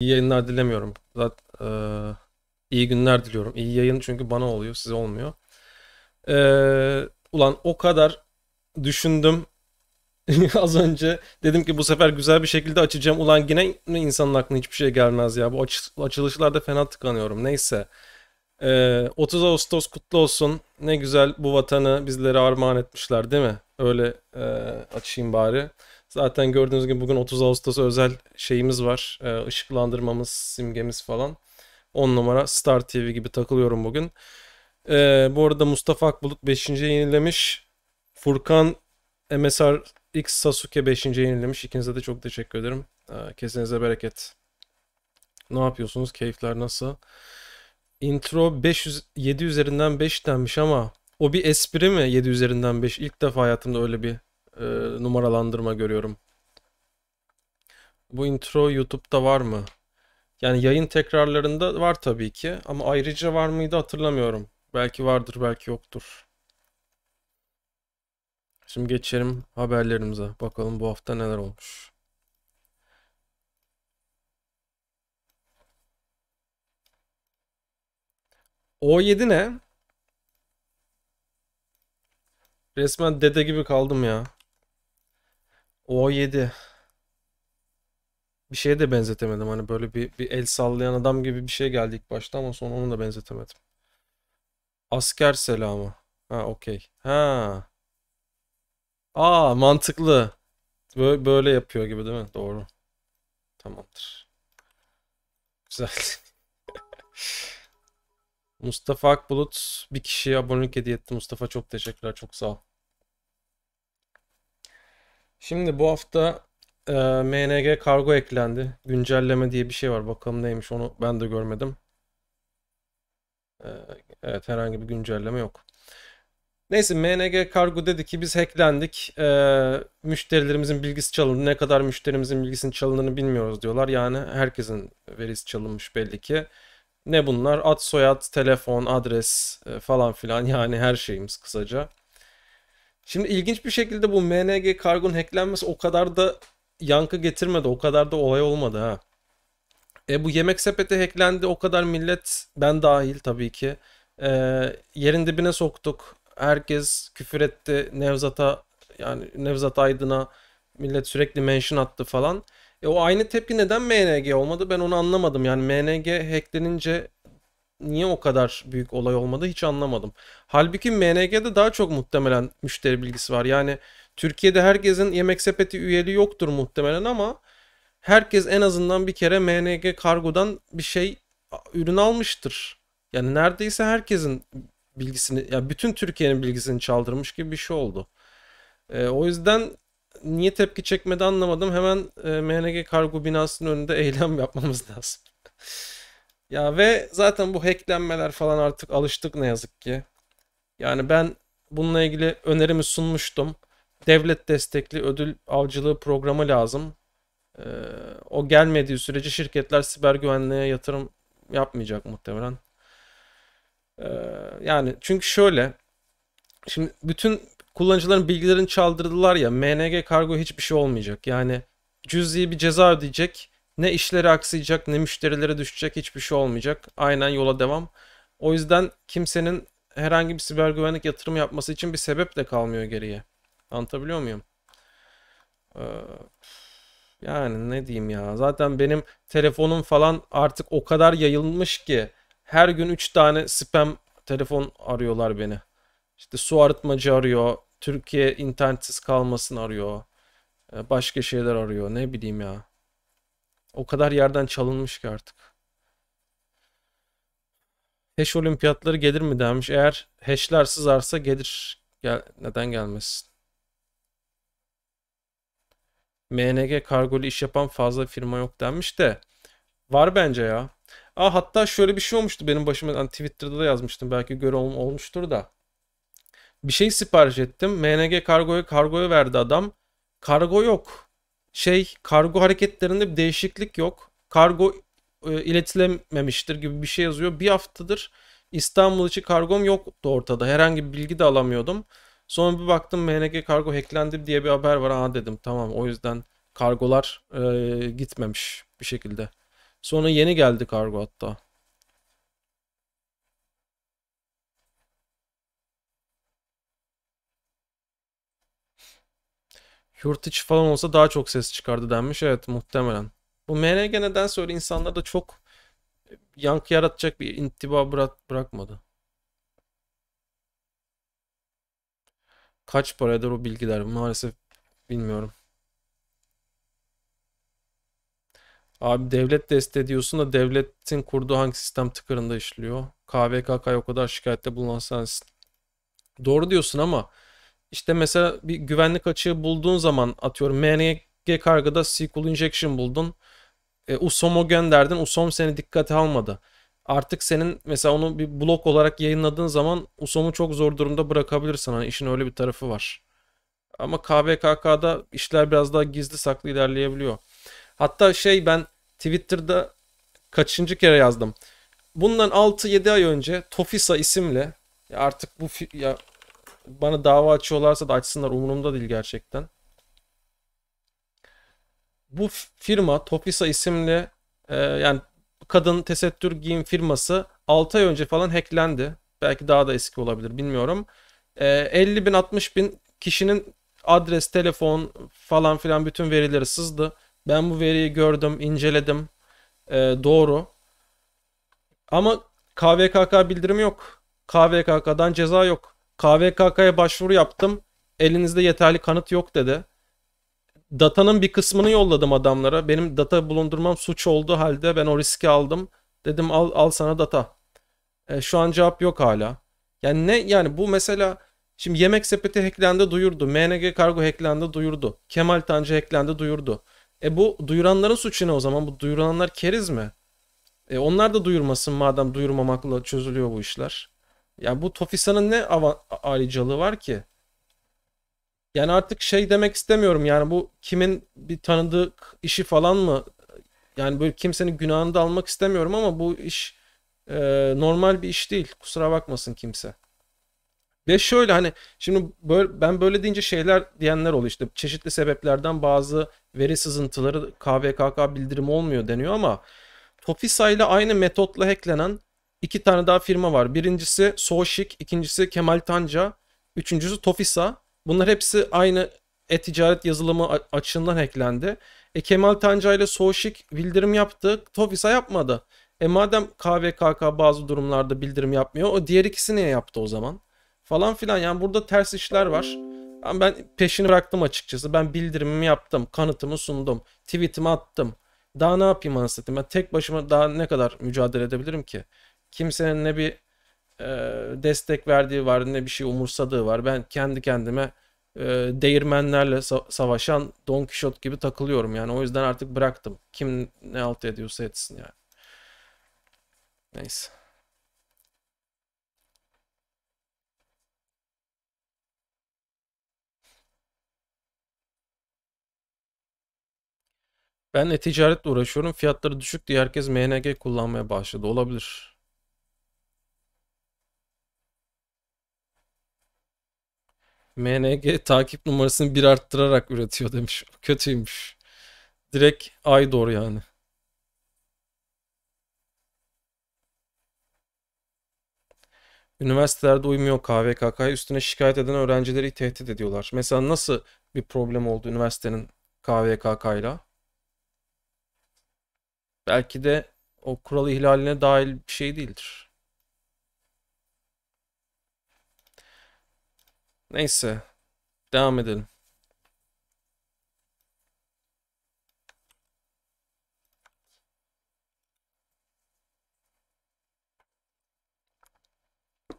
İyi yayınlar dilemiyorum. Zaten, e, iyi günler diliyorum. İyi yayın çünkü bana oluyor, size olmuyor. E, ulan o kadar düşündüm. Az önce dedim ki bu sefer güzel bir şekilde açacağım. Ulan yine insanın aklına hiçbir şey gelmez ya. Bu aç, açılışlarda fena tıkanıyorum. Neyse. Ee, 30 Ağustos kutlu olsun. Ne güzel bu vatanı bizlere armağan etmişler değil mi? Öyle e, açayım bari. Zaten gördüğünüz gibi bugün 30 Ağustos özel şeyimiz var. E, ışıklandırmamız, simgemiz falan. 10 numara Star TV gibi takılıyorum bugün. E, bu arada Mustafa Akbulut 5. yenilemiş. Furkan MSR X Sasuke 5. yenilemiş. İkinize de çok teşekkür ederim. E, kesinize bereket. Ne yapıyorsunuz? Keyifler nasıl? Intro 500, 7 üzerinden 5 denmiş ama o bir espri mi 7 üzerinden 5? İlk defa hayatımda öyle bir e, numaralandırma görüyorum. Bu intro YouTube'da var mı? Yani yayın tekrarlarında var tabii ki ama ayrıca var mıydı hatırlamıyorum. Belki vardır, belki yoktur. Şimdi geçelim haberlerimize. Bakalım bu hafta neler olmuş. O7 ne? Resmen dede gibi kaldım ya. O7. Bir şeye de benzetemedim. Hani böyle bir, bir el sallayan adam gibi bir şey geldi ilk başta ama sonra onu da benzetemedim. Asker selamı. Ha okey. Ha. Aa mantıklı. Böyle, böyle yapıyor gibi değil mi? Doğru. Tamamdır. Güzel. Mustafa Akbulut bir kişiye abonelik hediye etti. Mustafa çok teşekkürler. Çok sağ ol. Şimdi bu hafta e, MNG kargo eklendi. Güncelleme diye bir şey var. Bakalım neymiş onu ben de görmedim. E, evet herhangi bir güncelleme yok. Neyse MNG Kargo dedi ki biz hacklendik. E, müşterilerimizin bilgisi çalındı. Ne kadar müşterimizin bilgisinin çalındığını bilmiyoruz diyorlar. Yani herkesin verisi çalınmış belli ki. Ne bunlar? Ad, soyad, telefon, adres e, falan filan yani her şeyimiz kısaca. Şimdi ilginç bir şekilde bu MNG kargon hacklenmesi o kadar da yankı getirmedi. O kadar da olay olmadı ha. E bu yemek sepeti hacklendi. O kadar millet ben dahil tabii ki. E, yerin dibine soktuk. Herkes küfür etti. Nevzat'a yani Nevzat Aydın'a millet sürekli mention attı falan. E o aynı tepki neden MNG olmadı ben onu anlamadım. Yani MNG hacklenince niye o kadar büyük olay olmadı hiç anlamadım. Halbuki MNG'de daha çok muhtemelen müşteri bilgisi var. Yani Türkiye'de herkesin yemek sepeti üyeliği yoktur muhtemelen ama herkes en azından bir kere MNG kargodan bir şey ürün almıştır. Yani neredeyse herkesin bilgisini ya yani bütün Türkiye'nin bilgisini çaldırmış gibi bir şey oldu. E, o yüzden niye tepki çekmedi anlamadım. Hemen e, MNG kargo binasının önünde eylem yapmamız lazım. Ya ve zaten bu hacklenmeler falan artık alıştık ne yazık ki. Yani ben bununla ilgili önerimi sunmuştum. Devlet destekli ödül avcılığı programı lazım. Ee, o gelmediği sürece şirketler siber güvenliğe yatırım yapmayacak muhtemelen. Ee, yani çünkü şöyle. Şimdi bütün kullanıcıların bilgilerini çaldırdılar ya. MNG kargo hiçbir şey olmayacak. Yani cüz'i bir ceza ödeyecek ne işleri aksayacak ne müşterilere düşecek hiçbir şey olmayacak. Aynen yola devam. O yüzden kimsenin herhangi bir siber güvenlik yatırım yapması için bir sebep de kalmıyor geriye. Anlatabiliyor muyum? Ee, yani ne diyeyim ya. Zaten benim telefonum falan artık o kadar yayılmış ki her gün 3 tane spam telefon arıyorlar beni. İşte su arıtmacı arıyor. Türkiye internetsiz kalmasın arıyor. E, başka şeyler arıyor. Ne bileyim ya. O kadar yerden çalınmış ki artık. Hash olimpiyatları gelir mi demiş. Eğer hashler sızarsa gelir. Gel, neden gelmesin? MNG kargolu iş yapan fazla firma yok denmiş de. Var bence ya. Aa, hatta şöyle bir şey olmuştu benim başıma. Hani Twitter'da da yazmıştım. Belki göre olmuştur da. Bir şey sipariş ettim. MNG kargoya kargoyu verdi adam. Kargo yok şey kargo hareketlerinde bir değişiklik yok. Kargo e, iletilememiştir gibi bir şey yazıyor. Bir haftadır İstanbul içi kargom yoktu ortada. Herhangi bir bilgi de alamıyordum. Sonra bir baktım MNG kargo hacklendi diye bir haber var. Aha dedim tamam o yüzden kargolar e, gitmemiş bir şekilde. Sonra yeni geldi kargo hatta. Yurt içi falan olsa daha çok ses çıkardı denmiş. Evet muhtemelen. Bu MRG nedense öyle insanlarda çok e, yankı yaratacak bir intiba bırak bırakmadı. Kaç para o bilgiler maalesef bilmiyorum. Abi devlet desteği diyorsun da devletin kurduğu hangi sistem tıkırında işliyor? KVKK o kadar şikayette bulunan sensin. Doğru diyorsun ama işte mesela bir güvenlik açığı bulduğun zaman atıyorum MNG kargıda SQL injection buldun. E, USOM'u gönderdin. USOM seni dikkate almadı. Artık senin mesela onu bir blok olarak yayınladığın zaman USOM'u çok zor durumda bırakabilirsin. Hani işin öyle bir tarafı var. Ama KBKK'da işler biraz daha gizli saklı ilerleyebiliyor. Hatta şey ben Twitter'da kaçıncı kere yazdım. Bundan 6-7 ay önce Tofisa isimle ya artık bu ya bana dava açıyorlarsa da açsınlar umurumda değil gerçekten. Bu firma Topisa isimli e, yani kadın tesettür giyim firması 6 ay önce falan hacklendi. Belki daha da eski olabilir bilmiyorum. E, 50 bin 60 bin kişinin adres, telefon falan filan bütün verileri sızdı. Ben bu veriyi gördüm, inceledim. E, doğru. Ama KVKK bildirimi yok. KVKK'dan ceza yok. KVKK'ya başvuru yaptım. Elinizde yeterli kanıt yok dedi. Datanın bir kısmını yolladım adamlara. Benim data bulundurmam suç olduğu halde ben o riski aldım. Dedim al al sana data. E, şu an cevap yok hala. Yani ne yani bu mesela şimdi yemek sepeti hacklendi duyurdu. MNG kargo hacklendi duyurdu. Kemal Tancı hacklendi duyurdu. E bu duyuranların suçu ne o zaman? Bu duyuranlar keriz mi? E onlar da duyurmasın madem duyurmamakla çözülüyor bu işler. Ya bu Tofisa'nın ne ayrıcalığı var ki? Yani artık şey demek istemiyorum yani bu kimin bir tanıdığı işi falan mı? Yani böyle kimsenin günahını da almak istemiyorum ama bu iş e, normal bir iş değil. Kusura bakmasın kimse. Ve şöyle hani şimdi böyle, ben böyle deyince şeyler diyenler oluyor işte çeşitli sebeplerden bazı veri sızıntıları KVKK bildirimi olmuyor deniyor ama Tofisa ile aynı metotla hacklenen iki tane daha firma var. Birincisi Soşik, ikincisi Kemal Tanca, üçüncüsü Tofisa. Bunlar hepsi aynı e-ticaret yazılımı açığından eklendi. E Kemal Tanca ile Soşik bildirim yaptı, Tofisa yapmadı. E madem KVKK bazı durumlarda bildirim yapmıyor, o diğer ikisi niye yaptı o zaman? Falan filan yani burada ters işler var. Ben peşini bıraktım açıkçası. Ben bildirimimi yaptım, kanıtımı sundum, tweetimi attım. Daha ne yapayım anasını Ben tek başıma daha ne kadar mücadele edebilirim ki? Kimsenin ne bir e, destek verdiği var ne bir şey umursadığı var. Ben kendi kendime e, değirmenlerle sa- savaşan Don Kişot gibi takılıyorum yani. O yüzden artık bıraktım. Kim ne alt ediyorsa etsin yani. Neyse. Ben e-ticaretle uğraşıyorum. Fiyatları düşük diye herkes MNG kullanmaya başladı. Olabilir. MNG takip numarasını bir arttırarak üretiyor demiş. Kötüymüş. Direkt ay doğru yani. Üniversitelerde uymuyor KVKK üstüne şikayet eden öğrencileri tehdit ediyorlar. Mesela nasıl bir problem oldu üniversitenin KVKK'yla? Belki de o kuralı ihlaline dahil bir şey değildir. Neyse. Devam edelim.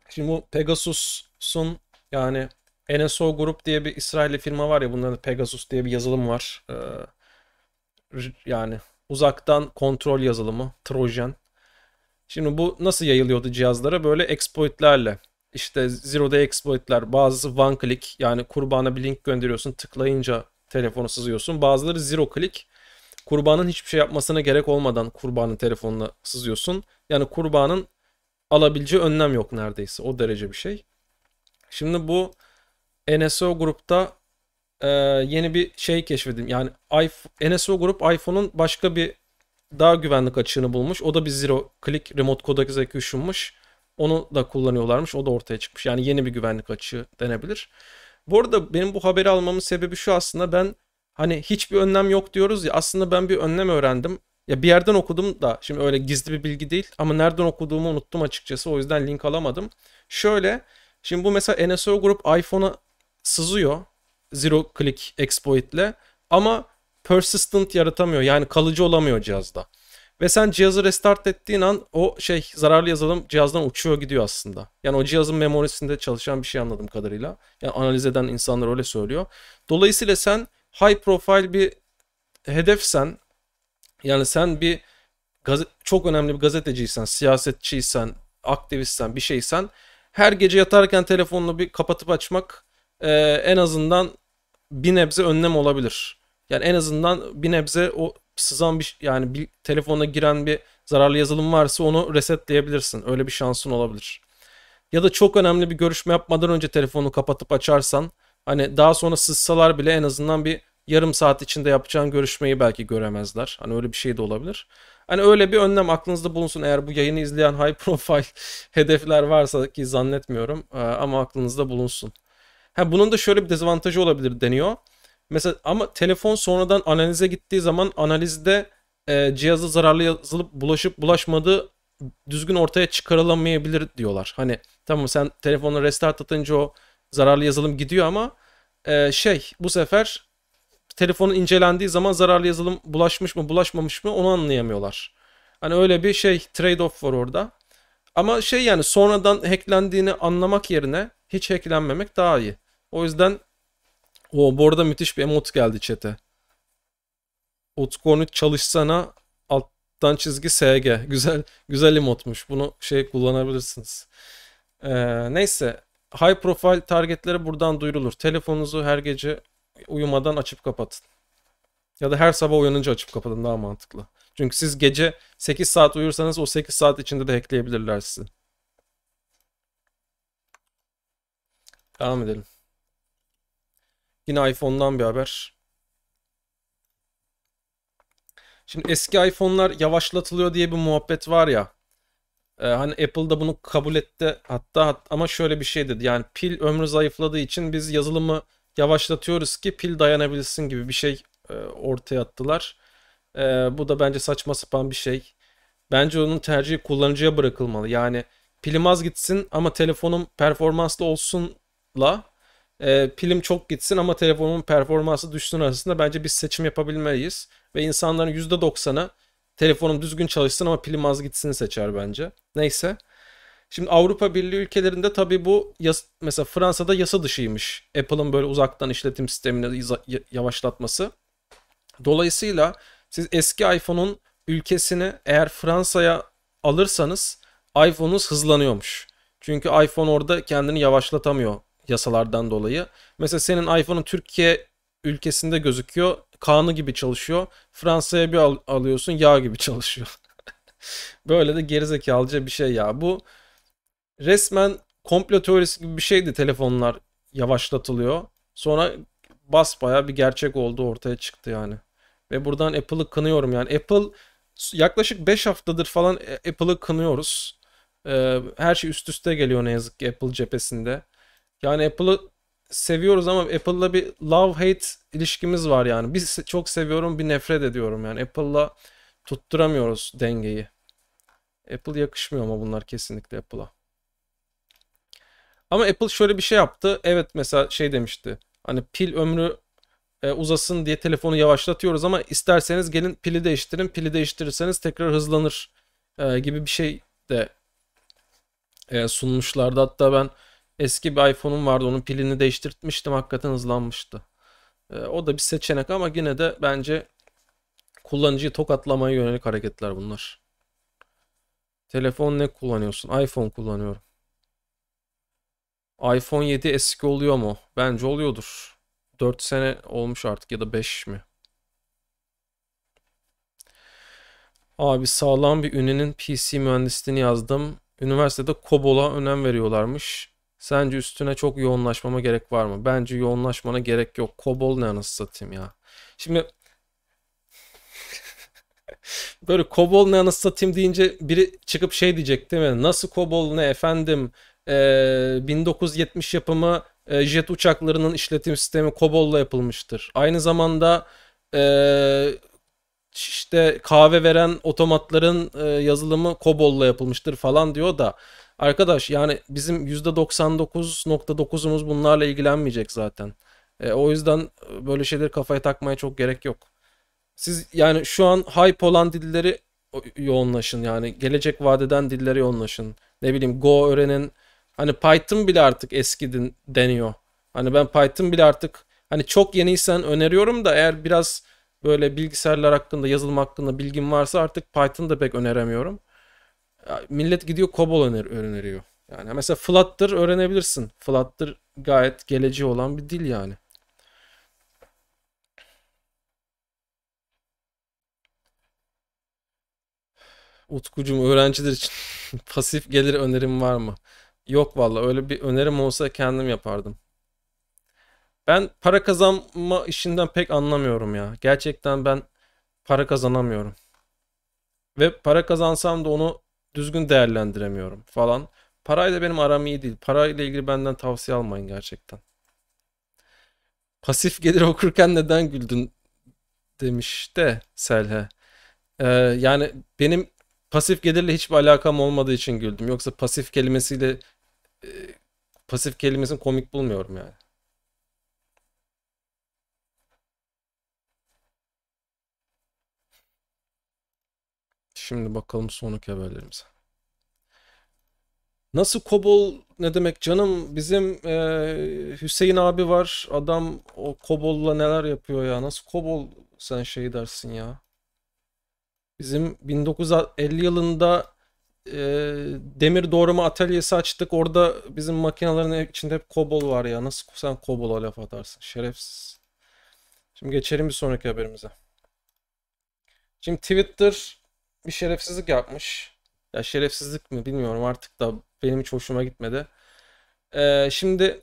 Şimdi bu Pegasus'un yani NSO Grup diye bir İsrailli firma var ya bunların Pegasus diye bir yazılım var. Ee, yani uzaktan kontrol yazılımı, Trojan. Şimdi bu nasıl yayılıyordu cihazlara? Böyle exploitlerle işte Zero Day exploit'ler bazısı one click yani kurbana bir link gönderiyorsun tıklayınca telefonu sızıyorsun. Bazıları zero click kurbanın hiçbir şey yapmasına gerek olmadan kurbanın telefonuna sızıyorsun. Yani kurbanın alabileceği önlem yok neredeyse o derece bir şey. Şimdi bu NSO grupta e, yeni bir şey keşfedin. Yani iPhone, NSO grup iPhone'un başka bir daha güvenlik açığını bulmuş. O da bir zero click remote codec execution'muş. Onu da kullanıyorlarmış. O da ortaya çıkmış. Yani yeni bir güvenlik açığı denebilir. Bu arada benim bu haberi almamın sebebi şu aslında ben hani hiçbir önlem yok diyoruz ya aslında ben bir önlem öğrendim. Ya bir yerden okudum da şimdi öyle gizli bir bilgi değil ama nereden okuduğumu unuttum açıkçası o yüzden link alamadım. Şöyle şimdi bu mesela NSO grup iPhone'a sızıyor zero click exploit'le ama persistent yaratamıyor yani kalıcı olamıyor cihazda. Ve sen cihazı restart ettiğin an o şey zararlı yazılım cihazdan uçuyor gidiyor aslında. Yani o cihazın memorisinde çalışan bir şey anladım kadarıyla. Yani analiz eden insanlar öyle söylüyor. Dolayısıyla sen high profile bir hedefsen yani sen bir çok önemli bir gazeteciysen, siyasetçiysen, aktivistsen, bir şeysen her gece yatarken telefonunu bir kapatıp açmak e, en azından bir nebze önlem olabilir. Yani en azından bir nebze o sızan bir yani bir telefona giren bir zararlı yazılım varsa onu resetleyebilirsin. Öyle bir şansın olabilir. Ya da çok önemli bir görüşme yapmadan önce telefonu kapatıp açarsan hani daha sonra sızsalar bile en azından bir yarım saat içinde yapacağın görüşmeyi belki göremezler. Hani öyle bir şey de olabilir. Hani öyle bir önlem aklınızda bulunsun eğer bu yayını izleyen high profile hedefler varsa ki zannetmiyorum ama aklınızda bulunsun. Ha bunun da şöyle bir dezavantajı olabilir deniyor. Mesela ama telefon sonradan analize gittiği zaman analizde e, cihaza zararlı yazılıp bulaşıp bulaşmadığı düzgün ortaya çıkarılamayabilir diyorlar. Hani tamam sen telefonu restart atınca o zararlı yazılım gidiyor ama e, şey bu sefer telefonun incelendiği zaman zararlı yazılım bulaşmış mı bulaşmamış mı onu anlayamıyorlar. Hani öyle bir şey trade-off var orada. Ama şey yani sonradan hacklendiğini anlamak yerine hiç hacklenmemek daha iyi. O yüzden o bu arada müthiş bir emot geldi çete. Utku çalışsana alttan çizgi SG. Güzel güzel emotmuş. Bunu şey kullanabilirsiniz. Ee, neyse high profile targetlere buradan duyurulur. Telefonunuzu her gece uyumadan açıp kapatın. Ya da her sabah uyanınca açıp kapatın daha mantıklı. Çünkü siz gece 8 saat uyursanız o 8 saat içinde de hackleyebilirler sizi. Devam edelim. Yine iPhone'dan bir haber. Şimdi eski iPhone'lar yavaşlatılıyor diye bir muhabbet var ya. E, hani Apple da bunu kabul etti hatta hat, ama şöyle bir şey dedi. Yani pil ömrü zayıfladığı için biz yazılımı yavaşlatıyoruz ki pil dayanabilsin gibi bir şey e, ortaya attılar. E, bu da bence saçma sapan bir şey. Bence onun tercihi kullanıcıya bırakılmalı. Yani pilim az gitsin ama telefonum performanslı olsunla e, pilim çok gitsin ama telefonun performansı düşsün arasında bence biz seçim yapabilmeliyiz. Ve insanların %90'ı telefonum düzgün çalışsın ama pilim az gitsin seçer bence. Neyse. Şimdi Avrupa Birliği ülkelerinde tabii bu yas- mesela Fransa'da yasa dışıymış. Apple'ın böyle uzaktan işletim sistemini yavaşlatması. Dolayısıyla siz eski iPhone'un ülkesini eğer Fransa'ya alırsanız iPhone'unuz hızlanıyormuş. Çünkü iPhone orada kendini yavaşlatamıyor yasalardan dolayı. Mesela senin iPhone'un Türkiye ülkesinde gözüküyor. Kanı gibi çalışıyor. Fransa'ya bir al- alıyorsun yağ gibi çalışıyor. Böyle de gerizekalıca bir şey ya. Bu resmen komplo teorisi gibi bir şeydi telefonlar yavaşlatılıyor. Sonra basbaya bir gerçek oldu ortaya çıktı yani. Ve buradan Apple'ı kınıyorum yani. Apple yaklaşık 5 haftadır falan e, Apple'ı kınıyoruz. Ee, her şey üst üste geliyor ne yazık ki Apple cephesinde. Yani Apple'ı seviyoruz ama Apple'la bir love hate ilişkimiz var yani. Biz çok seviyorum, bir nefret ediyorum yani. Apple'la tutturamıyoruz dengeyi. Apple yakışmıyor ama bunlar kesinlikle Apple'a. Ama Apple şöyle bir şey yaptı. Evet mesela şey demişti. Hani pil ömrü e, uzasın diye telefonu yavaşlatıyoruz ama isterseniz gelin pili değiştirin. Pili değiştirirseniz tekrar hızlanır e, gibi bir şey de e, sunmuşlardı. Hatta ben Eski bir iPhone'um vardı. Onun pilini değiştirtmiştim. Hakikaten hızlanmıştı. E, o da bir seçenek ama yine de bence kullanıcıyı tokatlamaya yönelik hareketler bunlar. Telefon ne kullanıyorsun? iPhone kullanıyorum. iPhone 7 eski oluyor mu? Bence oluyordur. 4 sene olmuş artık ya da 5 mi? Abi sağlam bir ününün PC mühendisliğini yazdım. Üniversitede Kobola önem veriyorlarmış. Sence üstüne çok yoğunlaşmama gerek var mı? Bence yoğunlaşmana gerek yok. Kobol ne anasını satayım ya. Şimdi böyle kobol ne anasını satayım deyince biri çıkıp şey diyecek değil mi? Nasıl kobol ne efendim? Ee, 1970 yapımı e, jet uçaklarının işletim sistemi kobolla yapılmıştır. Aynı zamanda e, işte kahve veren otomatların e, yazılımı kobolla yapılmıştır falan diyor da Arkadaş yani bizim %99.9'umuz bunlarla ilgilenmeyecek zaten. E, o yüzden e, böyle şeyleri kafaya takmaya çok gerek yok. Siz yani şu an hype olan dilleri yoğunlaşın yani gelecek vadeden dillere yoğunlaşın. Ne bileyim Go öğrenin. Hani Python bile artık eski deniyor. Hani ben Python bile artık hani çok yeniysen öneriyorum da eğer biraz böyle bilgisayarlar hakkında, yazılım hakkında bilgin varsa artık Python'da pek öneremiyorum millet gidiyor COBOL öner öneriyor. Yani mesela Flutter öğrenebilirsin. Flutter gayet geleceği olan bir dil yani. Utkucum öğrenciler için pasif gelir önerim var mı? Yok valla öyle bir önerim olsa kendim yapardım. Ben para kazanma işinden pek anlamıyorum ya. Gerçekten ben para kazanamıyorum. Ve para kazansam da onu düzgün değerlendiremiyorum falan. Parayla benim aram iyi değil. Parayla ilgili benden tavsiye almayın gerçekten. Pasif gelir okurken neden güldün demiş de Selhe. Ee, yani benim pasif gelirle hiçbir alakam olmadığı için güldüm. Yoksa pasif kelimesiyle e, pasif kelimesini komik bulmuyorum yani. Şimdi bakalım sonraki haberlerimize. Nasıl kobol ne demek canım? Bizim e, Hüseyin abi var. Adam o kobolla neler yapıyor ya. Nasıl kobol sen şey dersin ya. Bizim 1950 yılında e, demir doğrama atölyesi açtık. Orada bizim makinelerin içinde hep kobol var ya. Nasıl sen kobola laf atarsın? Şerefsiz. Şimdi geçelim bir sonraki haberimize. Şimdi Twitter bir şerefsizlik yapmış. Ya şerefsizlik mi bilmiyorum artık da benim hiç hoşuma gitmedi. Ee, şimdi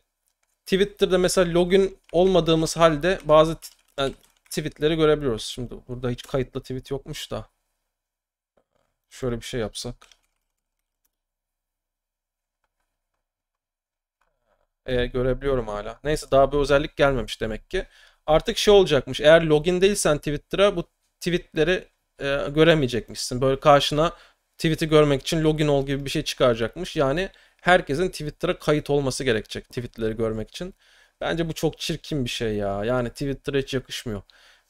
Twitter'da mesela login olmadığımız halde bazı yani e, tweetleri görebiliyoruz. Şimdi burada hiç kayıtlı tweet yokmuş da. Şöyle bir şey yapsak. Ee, görebiliyorum hala. Neyse daha bir özellik gelmemiş demek ki. Artık şey olacakmış. Eğer login değilsen Twitter'a bu tweetleri e, göremeyecekmişsin. Böyle karşına tweet'i görmek için login ol gibi bir şey çıkaracakmış. Yani herkesin Twitter'a kayıt olması gerekecek tweet'leri görmek için. Bence bu çok çirkin bir şey ya. Yani Twitter'a hiç yakışmıyor.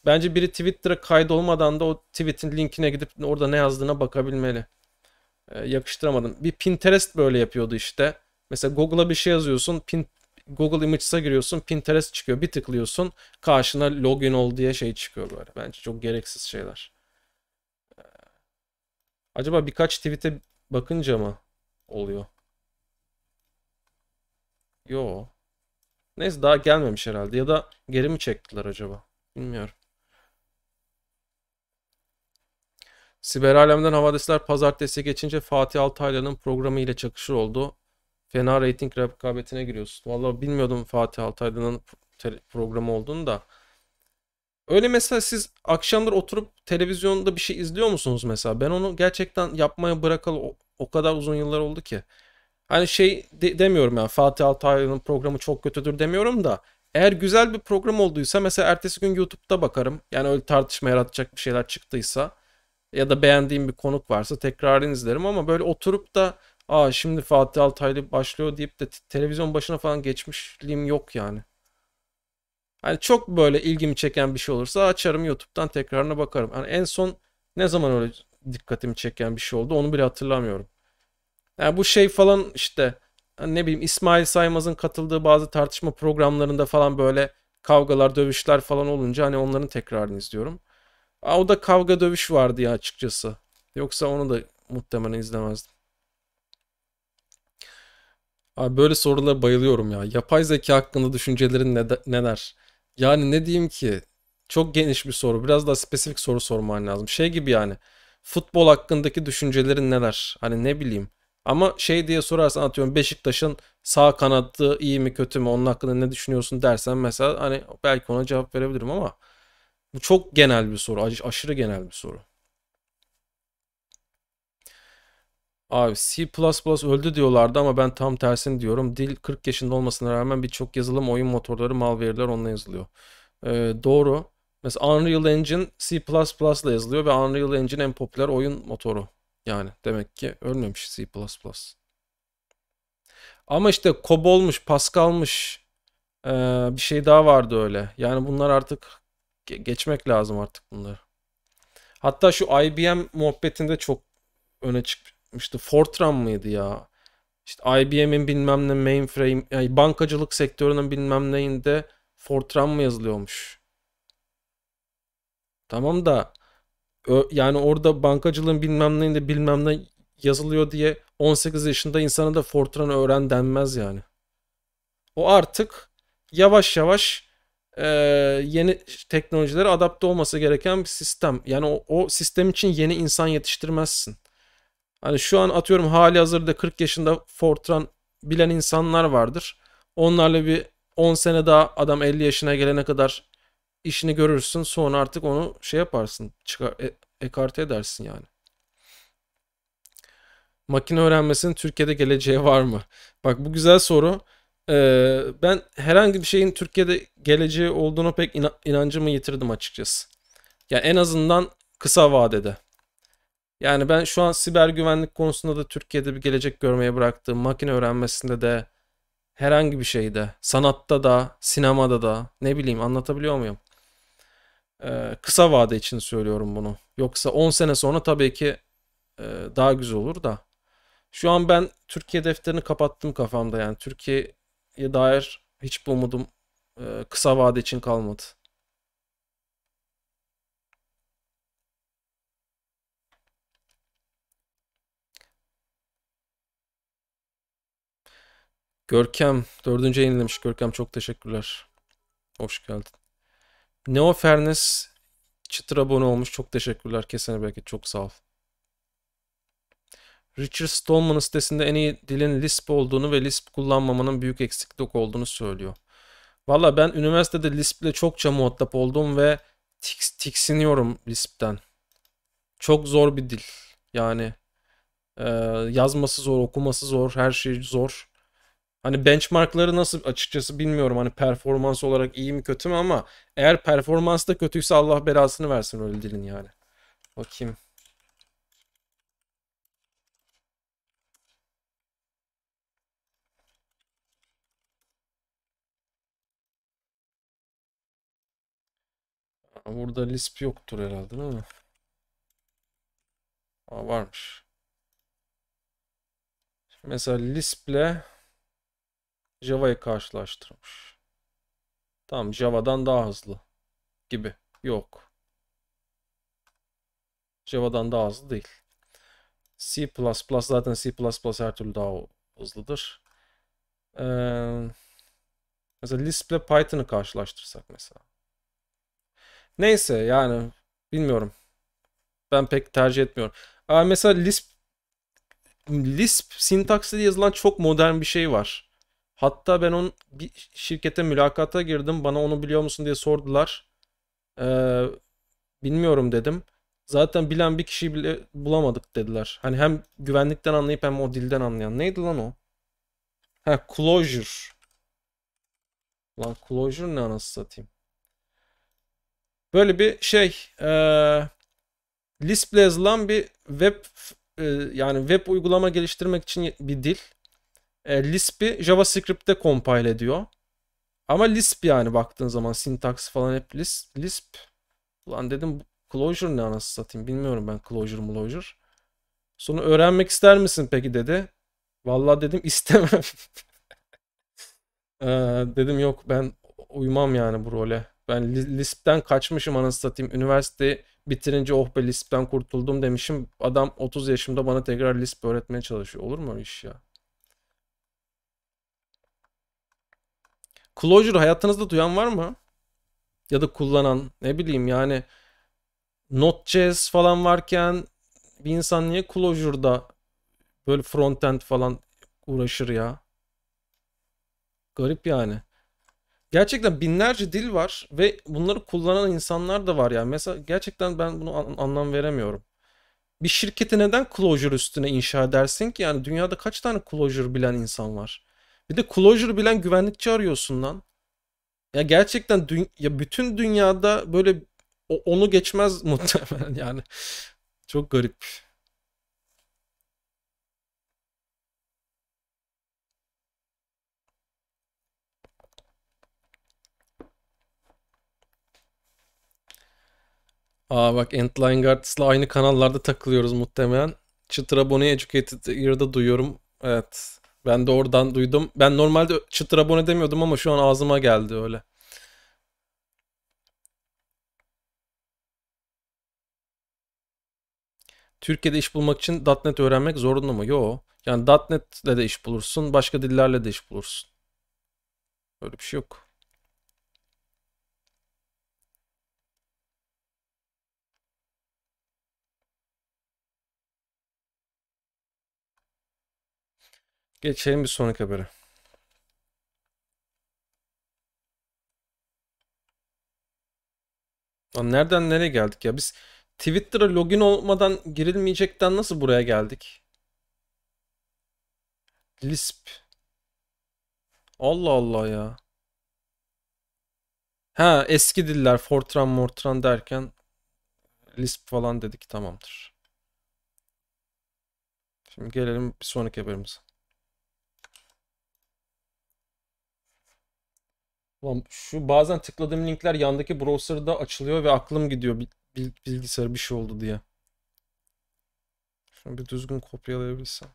Bence biri Twitter'a kaydolmadan da o tweet'in linkine gidip orada ne yazdığına bakabilmeli. E, yakıştıramadım. Bir Pinterest böyle yapıyordu işte. Mesela Google'a bir şey yazıyorsun. Pin, Google Images'a giriyorsun. Pinterest çıkıyor. Bir tıklıyorsun. Karşına login ol diye şey çıkıyor böyle. Bence çok gereksiz şeyler. Acaba birkaç tweet'e bakınca mı oluyor? Yo. Neyse daha gelmemiş herhalde. Ya da geri mi çektiler acaba? Bilmiyorum. Siber alemden havadisler pazartesi geçince Fatih Altaylı'nın programı ile çakışır oldu. Fena reyting rekabetine giriyorsun. Vallahi bilmiyordum Fatih Altaylı'nın programı olduğunu da. Öyle mesela siz akşamları oturup televizyonda bir şey izliyor musunuz mesela? Ben onu gerçekten yapmaya bırakalı o, o kadar uzun yıllar oldu ki. Hani şey de, demiyorum yani Fatih Altaylı'nın programı çok kötüdür demiyorum da eğer güzel bir program olduysa mesela ertesi gün YouTube'da bakarım. Yani öyle tartışma yaratacak bir şeyler çıktıysa ya da beğendiğim bir konuk varsa tekrarını izlerim ama böyle oturup da aa şimdi Fatih Altaylı başlıyor deyip de televizyon başına falan geçmişliğim yok yani. Hani çok böyle ilgimi çeken bir şey olursa açarım YouTube'dan tekrarına bakarım. Hani en son ne zaman öyle dikkatimi çeken bir şey oldu onu bile hatırlamıyorum. Yani bu şey falan işte hani ne bileyim İsmail Saymaz'ın katıldığı bazı tartışma programlarında falan böyle kavgalar, dövüşler falan olunca hani onların tekrarını izliyorum. Aa, o da kavga dövüş vardı ya açıkçası. Yoksa onu da muhtemelen izlemezdim. Abi böyle sorulara bayılıyorum ya. Yapay zeka hakkında düşüncelerin ne neler? Yani ne diyeyim ki? Çok geniş bir soru. Biraz daha spesifik soru sorman lazım. Şey gibi yani. Futbol hakkındaki düşüncelerin neler? Hani ne bileyim. Ama şey diye sorarsan atıyorum Beşiktaş'ın sağ kanadı iyi mi kötü mü onun hakkında ne düşünüyorsun dersen mesela hani belki ona cevap verebilirim ama bu çok genel bir soru. Aşırı genel bir soru. Abi C++ öldü diyorlardı ama ben tam tersini diyorum. Dil 40 yaşında olmasına rağmen birçok yazılım oyun motorları malware'ler onunla yazılıyor. Ee, doğru. Mesela Unreal Engine C++ ile yazılıyor ve Unreal Engine en popüler oyun motoru. Yani demek ki ölmemiş C++. Ama işte COBOL'muş, Pascal'mış ee, bir şey daha vardı öyle. Yani bunlar artık geçmek lazım artık bunları. Hatta şu IBM muhabbetinde çok öne çık yapmıştı. Fortran mıydı ya? İşte IBM'in bilmem ne mainframe, yani bankacılık sektörünün bilmem neyinde Fortran mı yazılıyormuş? Tamam da yani orada bankacılığın bilmem neyinde bilmem ne yazılıyor diye 18 yaşında insana da Fortran öğren denmez yani. O artık yavaş yavaş e, yeni teknolojilere adapte olması gereken bir sistem. Yani o, o sistem için yeni insan yetiştirmezsin. Hani şu an atıyorum hali hazırda 40 yaşında Fortran bilen insanlar vardır. Onlarla bir 10 sene daha adam 50 yaşına gelene kadar işini görürsün. Sonra artık onu şey yaparsın. Çıkar, e, ekarte edersin yani. Makine öğrenmesinin Türkiye'de geleceği var mı? Bak bu güzel soru. Ee, ben herhangi bir şeyin Türkiye'de geleceği olduğuna pek inancımı yitirdim açıkçası. Yani en azından kısa vadede. Yani ben şu an siber güvenlik konusunda da Türkiye'de bir gelecek görmeye bıraktığım makine öğrenmesinde de herhangi bir şeyde, sanatta da, sinemada da ne bileyim anlatabiliyor muyum? Ee, kısa vade için söylüyorum bunu. Yoksa 10 sene sonra tabii ki e, daha güzel olur da. Şu an ben Türkiye defterini kapattım kafamda yani. Türkiye'ye dair hiçbir umudum e, kısa vade için kalmadı. Görkem dördüncü yenilemiş. Görkem çok teşekkürler. Hoş geldin. Neo Fernes çıtır abone olmuş. Çok teşekkürler. Kesene belki çok sağ ol. Richard Stallman'ın sitesinde en iyi dilin Lisp olduğunu ve Lisp kullanmamanın büyük eksiklik olduğunu söylüyor. Valla ben üniversitede Lisp ile çokça muhatap oldum ve tiks, tiksiniyorum Lisp'ten. Çok zor bir dil. Yani e, yazması zor, okuması zor, her şey zor. Hani benchmarkları nasıl açıkçası bilmiyorum. Hani performans olarak iyi mi kötü mü ama eğer performans da kötüyse Allah belasını versin öyle dilin yani. Bakayım. Burada Lisp yoktur herhalde değil mi? Aa, varmış. Mesela Lisp'le Java'yı karşılaştırmış. Tamam Java'dan daha hızlı gibi. Yok. Java'dan daha hızlı değil. C++ zaten C++ her türlü daha hızlıdır. Ee, mesela Lisp ile Python'ı karşılaştırsak mesela. Neyse yani bilmiyorum. Ben pek tercih etmiyorum. Aa, mesela Lisp Lisp sintaksiyle yazılan çok modern bir şey var. Hatta ben onun bir şirkete mülakata girdim. Bana onu biliyor musun diye sordular. Ee, bilmiyorum dedim. Zaten bilen bir kişiyi bile bulamadık dediler. Hani hem güvenlikten anlayıp hem o dilden anlayan. Neydi lan o? Ha closure. Lan closure ne anası satayım. Böyle bir şey. Ee, Lisp'le yazılan bir web e, yani web uygulama geliştirmek için bir dil e, Lisp'i JavaScript'te compile ediyor. Ama Lisp yani baktığın zaman syntax falan hep Lisp. Lisp. Ulan dedim Closure ne anası satayım bilmiyorum ben Closure mu closure? Sonra öğrenmek ister misin peki dedi. Vallahi dedim istemem. ee, dedim yok ben uymam yani bu role. Ben Lisp'ten kaçmışım anasını satayım. Üniversite bitirince oh be Lisp'ten kurtuldum demişim. Adam 30 yaşımda bana tekrar Lisp öğretmeye çalışıyor. Olur mu öyle iş ya? Clojure hayatınızda duyan var mı? Ya da kullanan ne bileyim yani Node.js falan varken bir insan niye Clojure'da böyle frontend falan uğraşır ya? Garip yani. Gerçekten binlerce dil var ve bunları kullanan insanlar da var yani. Mesela gerçekten ben bunu an- anlam veremiyorum. Bir şirketi neden Clojure üstüne inşa edersin ki? Yani dünyada kaç tane Clojure bilen insan var? Bir de closure bilen güvenlikçi arıyorsun lan. Ya gerçekten ya bütün dünyada böyle onu geçmez muhtemelen yani. Çok garip. Aa bak Antline Guards'la aynı kanallarda takılıyoruz muhtemelen. Çıtır Bonnie Educated Ear'da duyuyorum. Evet. Ben de oradan duydum. Ben normalde çıtır abone demiyordum ama şu an ağzıma geldi öyle. Türkiye'de iş bulmak için .NET öğrenmek zorunlu mu? Yo. Yani .NET'le de iş bulursun. Başka dillerle de iş bulursun. Öyle bir şey yok. Geçelim bir sonraki habere. Lan nereden nereye geldik ya? Biz Twitter'a login olmadan girilmeyecekten nasıl buraya geldik? Lisp. Allah Allah ya. Ha eski diller Fortran, Mortran derken Lisp falan dedik tamamdır. Şimdi gelelim bir sonraki haberimize. şu bazen tıkladığım linkler yandaki browser'da açılıyor ve aklım gidiyor bilgisayar bir şey oldu diye. Şunu bir düzgün kopyalayabilsem.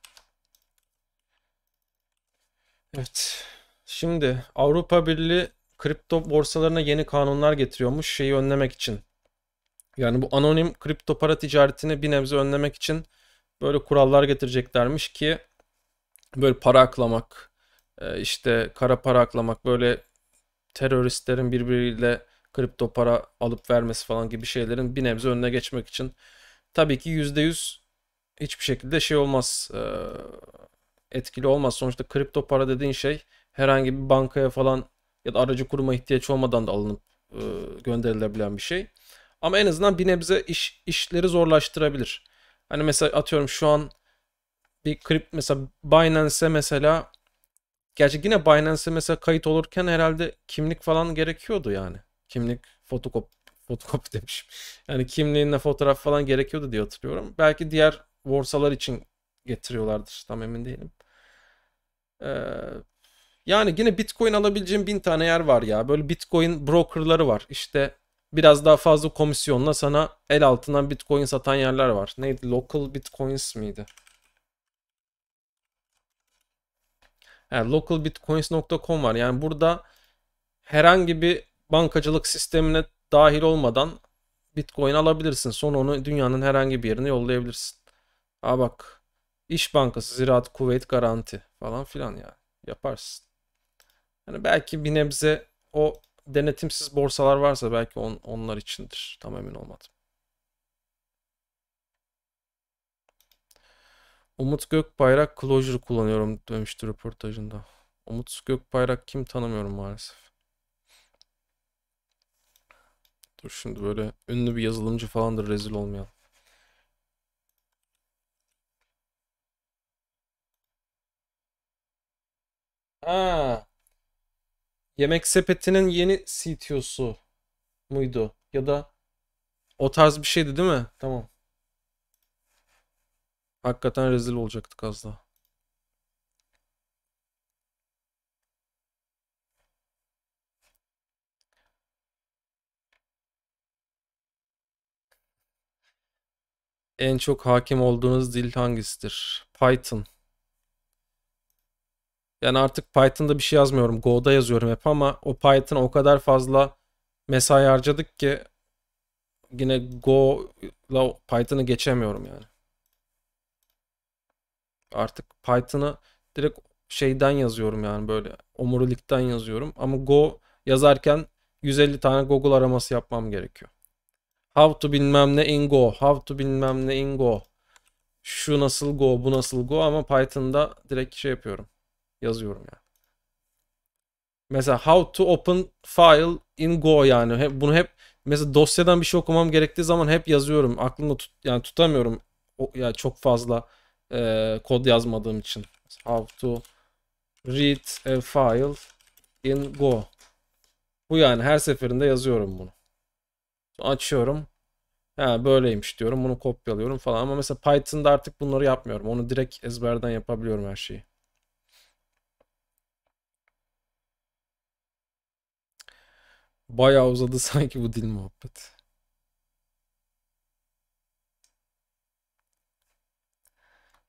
Evet. Şimdi Avrupa Birliği kripto borsalarına yeni kanunlar getiriyormuş şeyi önlemek için. Yani bu anonim kripto para ticaretini bir nebze önlemek için böyle kurallar getireceklermiş ki böyle para aklamak, e, işte kara para aklamak böyle teröristlerin birbiriyle kripto para alıp vermesi falan gibi şeylerin bir nebze önüne geçmek için tabii ki %100 hiçbir şekilde şey olmaz etkili olmaz. Sonuçta kripto para dediğin şey herhangi bir bankaya falan ya da aracı kuruma ihtiyaç olmadan da alınıp gönderilebilen bir şey. Ama en azından bir nebze iş, işleri zorlaştırabilir. Hani mesela atıyorum şu an bir kript mesela Binance'e mesela Gerçi yine Binance'e mesela kayıt olurken herhalde kimlik falan gerekiyordu yani. Kimlik fotokop fotokopi demişim. Yani kimliğinle fotoğraf falan gerekiyordu diye hatırlıyorum. Belki diğer borsalar için getiriyorlardır. Tam emin değilim. Ee, yani yine Bitcoin alabileceğim bin tane yer var ya. Böyle Bitcoin brokerları var. İşte biraz daha fazla komisyonla sana el altından Bitcoin satan yerler var. Neydi? Local Bitcoins miydi? Yani localbitcoins.com var. Yani burada herhangi bir bankacılık sistemine dahil olmadan Bitcoin alabilirsin. Sonra onu dünyanın herhangi bir yerine yollayabilirsin. Aa bak İş Bankası, Ziraat, kuveyt Garanti falan filan yani yaparsın. Yani belki bir nebze o denetimsiz borsalar varsa belki on, onlar içindir. Tam emin olmadım. Umut Gökbayrak closure kullanıyorum demişti röportajında. Umut Gökbayrak kim tanımıyorum maalesef. Dur şimdi böyle ünlü bir yazılımcı falandır rezil olmayalım. Ha. Yemek Sepeti'nin yeni CTO'su muydu? Ya da o tarz bir şeydi değil mi? Tamam. Hakikaten rezil olacaktık az daha. En çok hakim olduğunuz dil hangisidir? Python. Yani artık Python'da bir şey yazmıyorum. Go'da yazıyorum hep ama o Python o kadar fazla mesai harcadık ki yine Go'la Python'ı geçemiyorum yani artık Python'ı direkt şeyden yazıyorum yani böyle omurilikten yazıyorum. Ama Go yazarken 150 tane Google araması yapmam gerekiyor. How to bilmem ne in Go, how to bilmem ne in Go. Şu nasıl Go, bu nasıl Go ama Python'da direkt şey yapıyorum. Yazıyorum yani. Mesela how to open file in Go yani. Hep, bunu hep mesela dosyadan bir şey okumam gerektiği zaman hep yazıyorum. Aklımda tut, yani tutamıyorum. O, yani çok fazla e, kod yazmadığım için. How to read a file in Go. Bu yani her seferinde yazıyorum bunu. Açıyorum. Ha, böyleymiş diyorum. Bunu kopyalıyorum falan. Ama mesela Python'da artık bunları yapmıyorum. Onu direkt ezberden yapabiliyorum her şeyi. Bayağı uzadı sanki bu dil muhabbeti.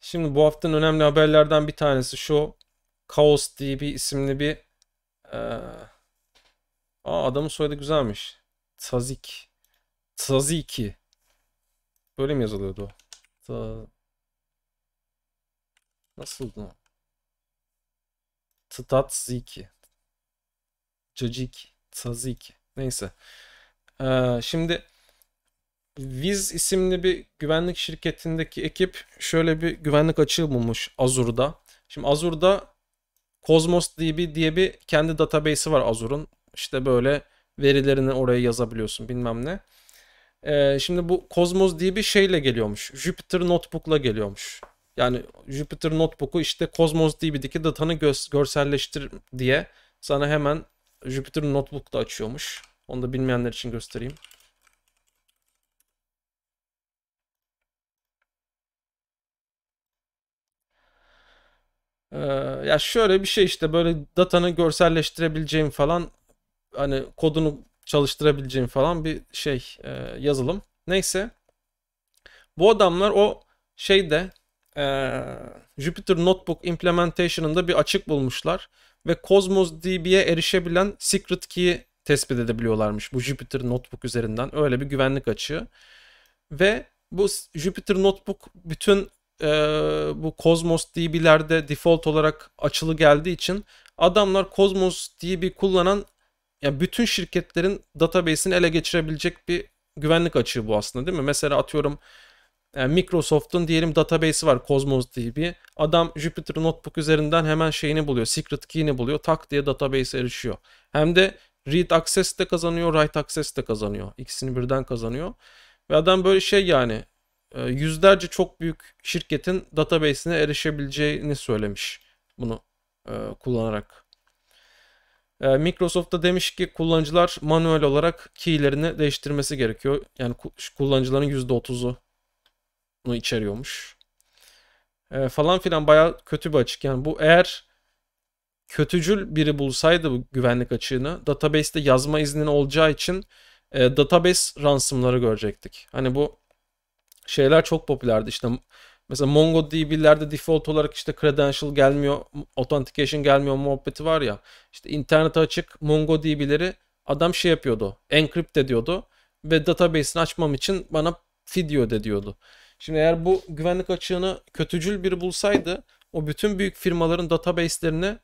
Şimdi bu haftanın önemli haberlerden bir tanesi şu. Chaos bir isimli bir ee, adamın soyadı güzelmiş. Tazik. Taziki. Böyle mi yazılıyordu? Ta... Nasıldı? Tatatziki. Cacik. Tazik. Neyse. Ee, şimdi Viz isimli bir güvenlik şirketindeki ekip şöyle bir güvenlik açığı bulmuş Azure'da. Şimdi Azure'da Cosmos DB diye bir kendi database'i var Azure'un. İşte böyle verilerini oraya yazabiliyorsun bilmem ne. Ee, şimdi bu Cosmos DB şeyle geliyormuş. Jupyter Notebook'la geliyormuş. Yani Jupyter Notebook'u işte Cosmos DB'deki datanı gö- görselleştir diye sana hemen Jupyter Notebook'ta açıyormuş. Onu da bilmeyenler için göstereyim. Ee, ya şöyle bir şey işte böyle datanı görselleştirebileceğim falan hani kodunu çalıştırabileceğim falan bir şey e, yazılım. Neyse. Bu adamlar o şeyde e, Jupyter Notebook implementation'ında bir açık bulmuşlar ve Cosmos DB'ye erişebilen secret key'i tespit edebiliyorlarmış bu Jupyter Notebook üzerinden. Öyle bir güvenlik açığı. Ve bu Jupyter Notebook bütün e, bu Cosmos DB'lerde default olarak açılı geldiği için adamlar Cosmos DB kullanan yani bütün şirketlerin database'ini ele geçirebilecek bir güvenlik açığı bu aslında değil mi? Mesela atıyorum yani e, Microsoft'un diyelim database'i var Cosmos DB. Adam Jupyter Notebook üzerinden hemen şeyini buluyor. Secret key'ini buluyor. Tak diye database'e erişiyor. Hem de read access de kazanıyor, write access de kazanıyor. İkisini birden kazanıyor. Ve adam böyle şey yani e, yüzlerce çok büyük şirketin database'ine erişebileceğini söylemiş bunu e, kullanarak. E, Microsoft da demiş ki kullanıcılar manuel olarak key'lerini değiştirmesi gerekiyor. Yani kullanıcıların bunu içeriyormuş. E, falan filan bayağı kötü bir açık. Yani bu eğer kötücül biri bulsaydı bu güvenlik açığını database'te yazma iznini olacağı için e, database ransomları görecektik. Hani bu şeyler çok popülerdi. İşte mesela MongoDB'lerde default olarak işte credential gelmiyor, authentication gelmiyor muhabbeti var ya. İşte internete açık MongoDB'leri adam şey yapıyordu. Encrypt ediyordu ve database'ini açmam için bana video de diyordu. Şimdi eğer bu güvenlik açığını kötücül biri bulsaydı o bütün büyük firmaların database'lerini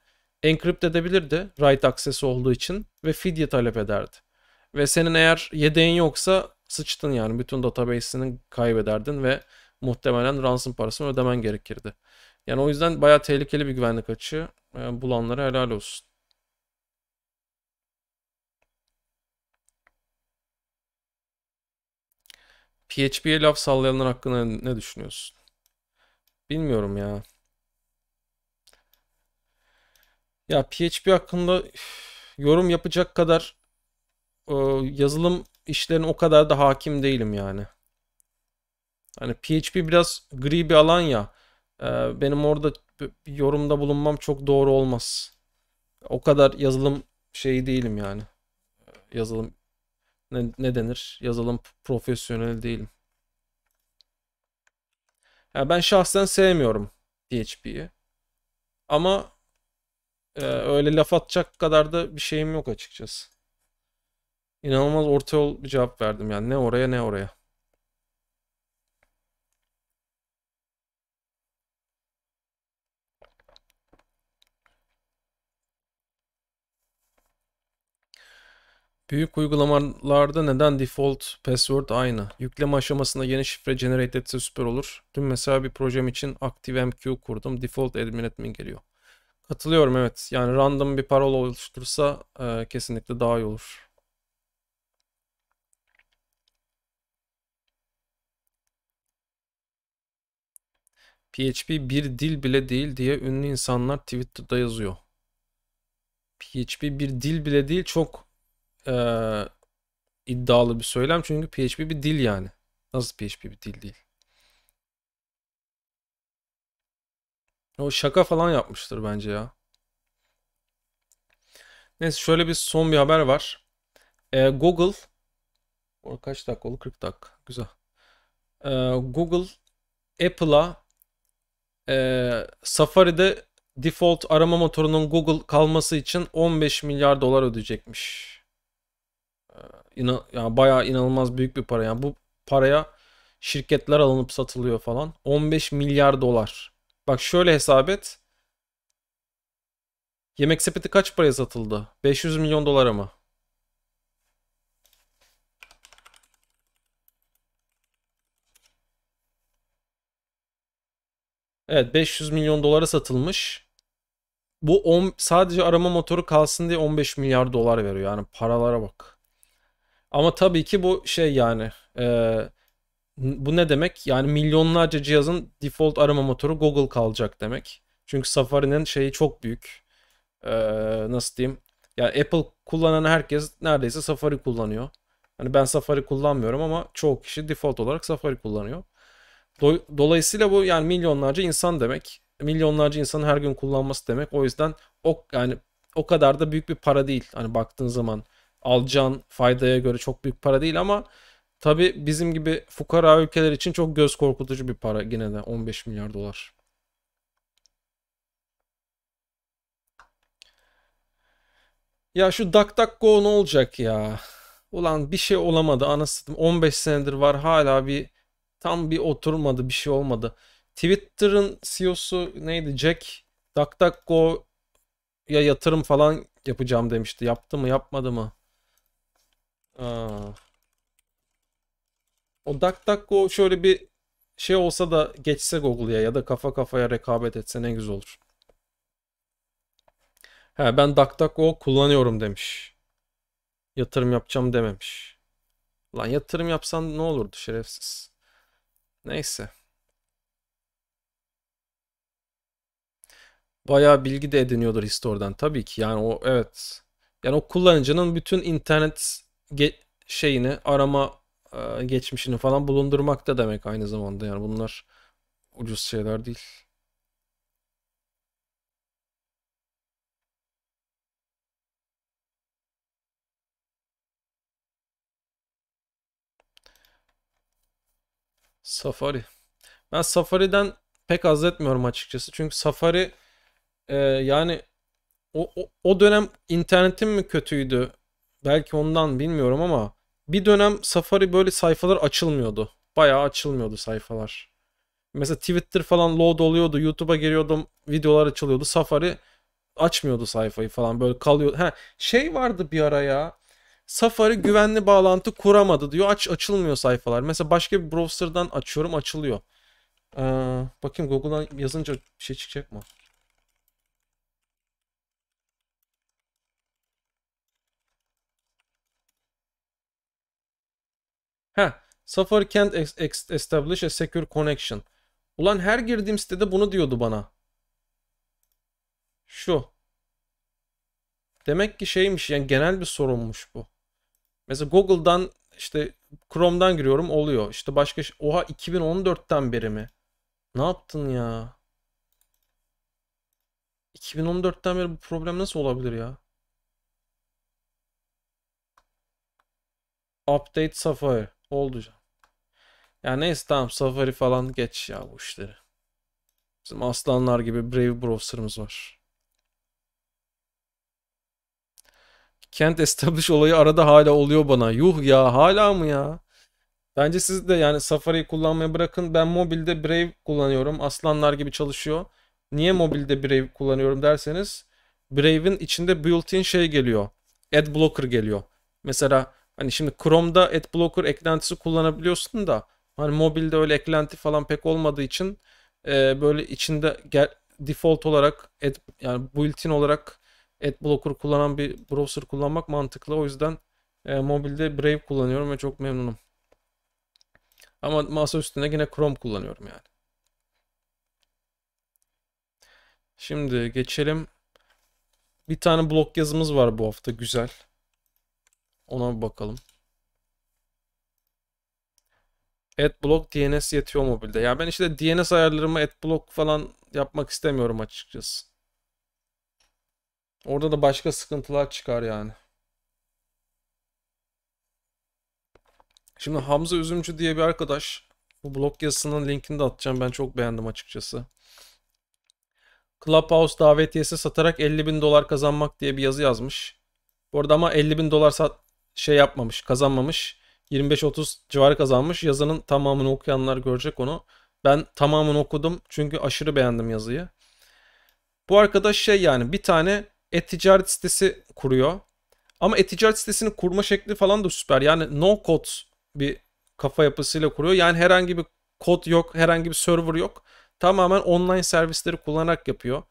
encrypt edebilirdi. Write aksesi olduğu için ve fidye talep ederdi. Ve senin eğer yedeğin yoksa sıçtın yani bütün database'ini kaybederdin ve muhtemelen ransom parasını ödemen gerekirdi. Yani o yüzden bayağı tehlikeli bir güvenlik açığı. Yani e, bulanlara helal olsun. PHP'ye laf sallayanlar hakkında ne düşünüyorsun? Bilmiyorum ya. Ya PHP hakkında yorum yapacak kadar e, yazılım işlerin o kadar da hakim değilim yani. Hani PHP biraz gri bir alan ya. E, benim orada yorumda bulunmam çok doğru olmaz. O kadar yazılım şeyi değilim yani. Yazılım ne, ne denir? Yazılım profesyonel değilim. Yani ben şahsen sevmiyorum PHP'yi. Ama e, öyle laf atacak kadar da bir şeyim yok açıkçası. İnanılmaz orta yol bir cevap verdim yani ne oraya ne oraya. Büyük uygulamalarda neden default password aynı? Yükleme aşamasında yeni şifre generate etse süper olur. Dün mesela bir projem için ActiveMQ kurdum. Default admin admin geliyor. Katılıyorum evet. Yani random bir parola oluştursa e, kesinlikle daha iyi olur. PHP bir dil bile değil diye ünlü insanlar Twitter'da yazıyor. PHP bir dil bile değil çok e, iddialı bir söylem çünkü PHP bir dil yani. Nasıl PHP bir dil değil? O şaka falan yapmıştır bence ya. Neyse şöyle bir son bir haber var. Ee, Google o kaç dakika oldu? 40 dakika. Güzel. Ee, Google Apple'a e, Safari'de default arama motorunun Google kalması için 15 milyar dolar ödeyecekmiş. E, ee, yani bayağı inanılmaz büyük bir para. Yani bu paraya şirketler alınıp satılıyor falan. 15 milyar dolar. Bak şöyle hesap et. Yemek sepeti kaç paraya satıldı? 500 milyon dolara mı? Evet 500 milyon dolara satılmış. Bu on, sadece arama motoru kalsın diye 15 milyar dolar veriyor. Yani paralara bak. Ama tabii ki bu şey yani e, bu ne demek? Yani milyonlarca cihazın default arama motoru Google kalacak demek. Çünkü Safari'nin şeyi çok büyük. E, nasıl diyeyim? Yani Apple kullanan herkes neredeyse Safari kullanıyor. Hani ben Safari kullanmıyorum ama çoğu kişi default olarak Safari kullanıyor. Do Dolayısıyla bu yani milyonlarca insan demek. Milyonlarca insanın her gün kullanması demek. O yüzden o yani o kadar da büyük bir para değil. Hani baktığın zaman alacağın faydaya göre çok büyük para değil ama tabi bizim gibi fukara ülkeler için çok göz korkutucu bir para yine de 15 milyar dolar. Ya şu DuckDuckGo ne olacak ya? Ulan bir şey olamadı anasını 15 senedir var hala bir tam bir oturmadı bir şey olmadı. Twitter'ın CEO'su neydi Jack DuckDuckGo'ya yatırım falan yapacağım demişti. Yaptı mı yapmadı mı? Aa. O DuckDuckGo şöyle bir şey olsa da geçse Google'ya ya da kafa kafaya rekabet etse ne güzel olur. He ben DuckDuckGo kullanıyorum demiş. Yatırım yapacağım dememiş. Lan yatırım yapsan ne olurdu şerefsiz. Neyse. Bayağı bilgi de ediniyordur historiden tabii ki. Yani o evet. Yani o kullanıcının bütün internet şeyini, arama e geçmişini falan bulundurmakta demek aynı zamanda. Yani bunlar ucuz şeyler değil. Safari. Ben Safari'den pek az etmiyorum açıkçası. Çünkü Safari e, yani o, o, o dönem internetim mi kötüydü? Belki ondan bilmiyorum ama bir dönem Safari böyle sayfalar açılmıyordu. Bayağı açılmıyordu sayfalar. Mesela Twitter falan load oluyordu. YouTube'a giriyordum. Videolar açılıyordu. Safari açmıyordu sayfayı falan böyle kalıyor. Ha şey vardı bir ara ya. Safari güvenli bağlantı kuramadı diyor. Aç açılmıyor sayfalar. Mesela başka bir browser'dan açıyorum açılıyor. Ee, bakayım Google'dan yazınca bir şey çıkacak mı? Ha, Safari can't establish a secure connection. Ulan her girdiğim sitede bunu diyordu bana. Şu. Demek ki şeymiş yani genel bir sorunmuş bu. Mesela Google'dan işte Chrome'dan giriyorum oluyor. İşte başka oha 2014'ten beri mi? Ne yaptın ya? 2014'ten beri bu problem nasıl olabilir ya? Update Safari oldu canım. Ya neyse tamam Safari falan geç ya bu işleri. Bizim aslanlar gibi Brave Browser'ımız var. Kent Establish olayı arada hala oluyor bana. Yuh ya hala mı ya? Bence siz de yani Safari'yi kullanmayı bırakın. Ben mobilde Brave kullanıyorum. Aslanlar gibi çalışıyor. Niye mobilde Brave kullanıyorum derseniz Brave'in içinde built-in şey geliyor. Adblocker geliyor. Mesela hani şimdi Chrome'da Adblocker eklentisi kullanabiliyorsun da hani mobilde öyle eklenti falan pek olmadığı için e, böyle içinde gel, default olarak ad, yani built-in olarak adblocker kullanan bir browser kullanmak mantıklı. O yüzden e, mobilde Brave kullanıyorum ve çok memnunum. Ama masa üstünde yine Chrome kullanıyorum yani. Şimdi geçelim. Bir tane blog yazımız var bu hafta güzel. Ona bir bakalım. Adblock DNS yetiyor mobilde. Ya ben işte DNS ayarlarımı adblock falan yapmak istemiyorum açıkçası. Orada da başka sıkıntılar çıkar yani. Şimdi Hamza Üzümcü diye bir arkadaş bu blog yazısının linkini de atacağım. Ben çok beğendim açıkçası. Clubhouse davetiyesi satarak 50 bin dolar kazanmak diye bir yazı yazmış. Bu arada ama 50 bin dolar sat şey yapmamış, kazanmamış. 25-30 civarı kazanmış. Yazının tamamını okuyanlar görecek onu. Ben tamamını okudum çünkü aşırı beğendim yazıyı. Bu arkadaş şey yani bir tane e-ticaret sitesi kuruyor. Ama e-ticaret sitesini kurma şekli falan da süper. Yani no code bir kafa yapısıyla kuruyor. Yani herhangi bir kod yok, herhangi bir server yok. Tamamen online servisleri kullanarak yapıyor.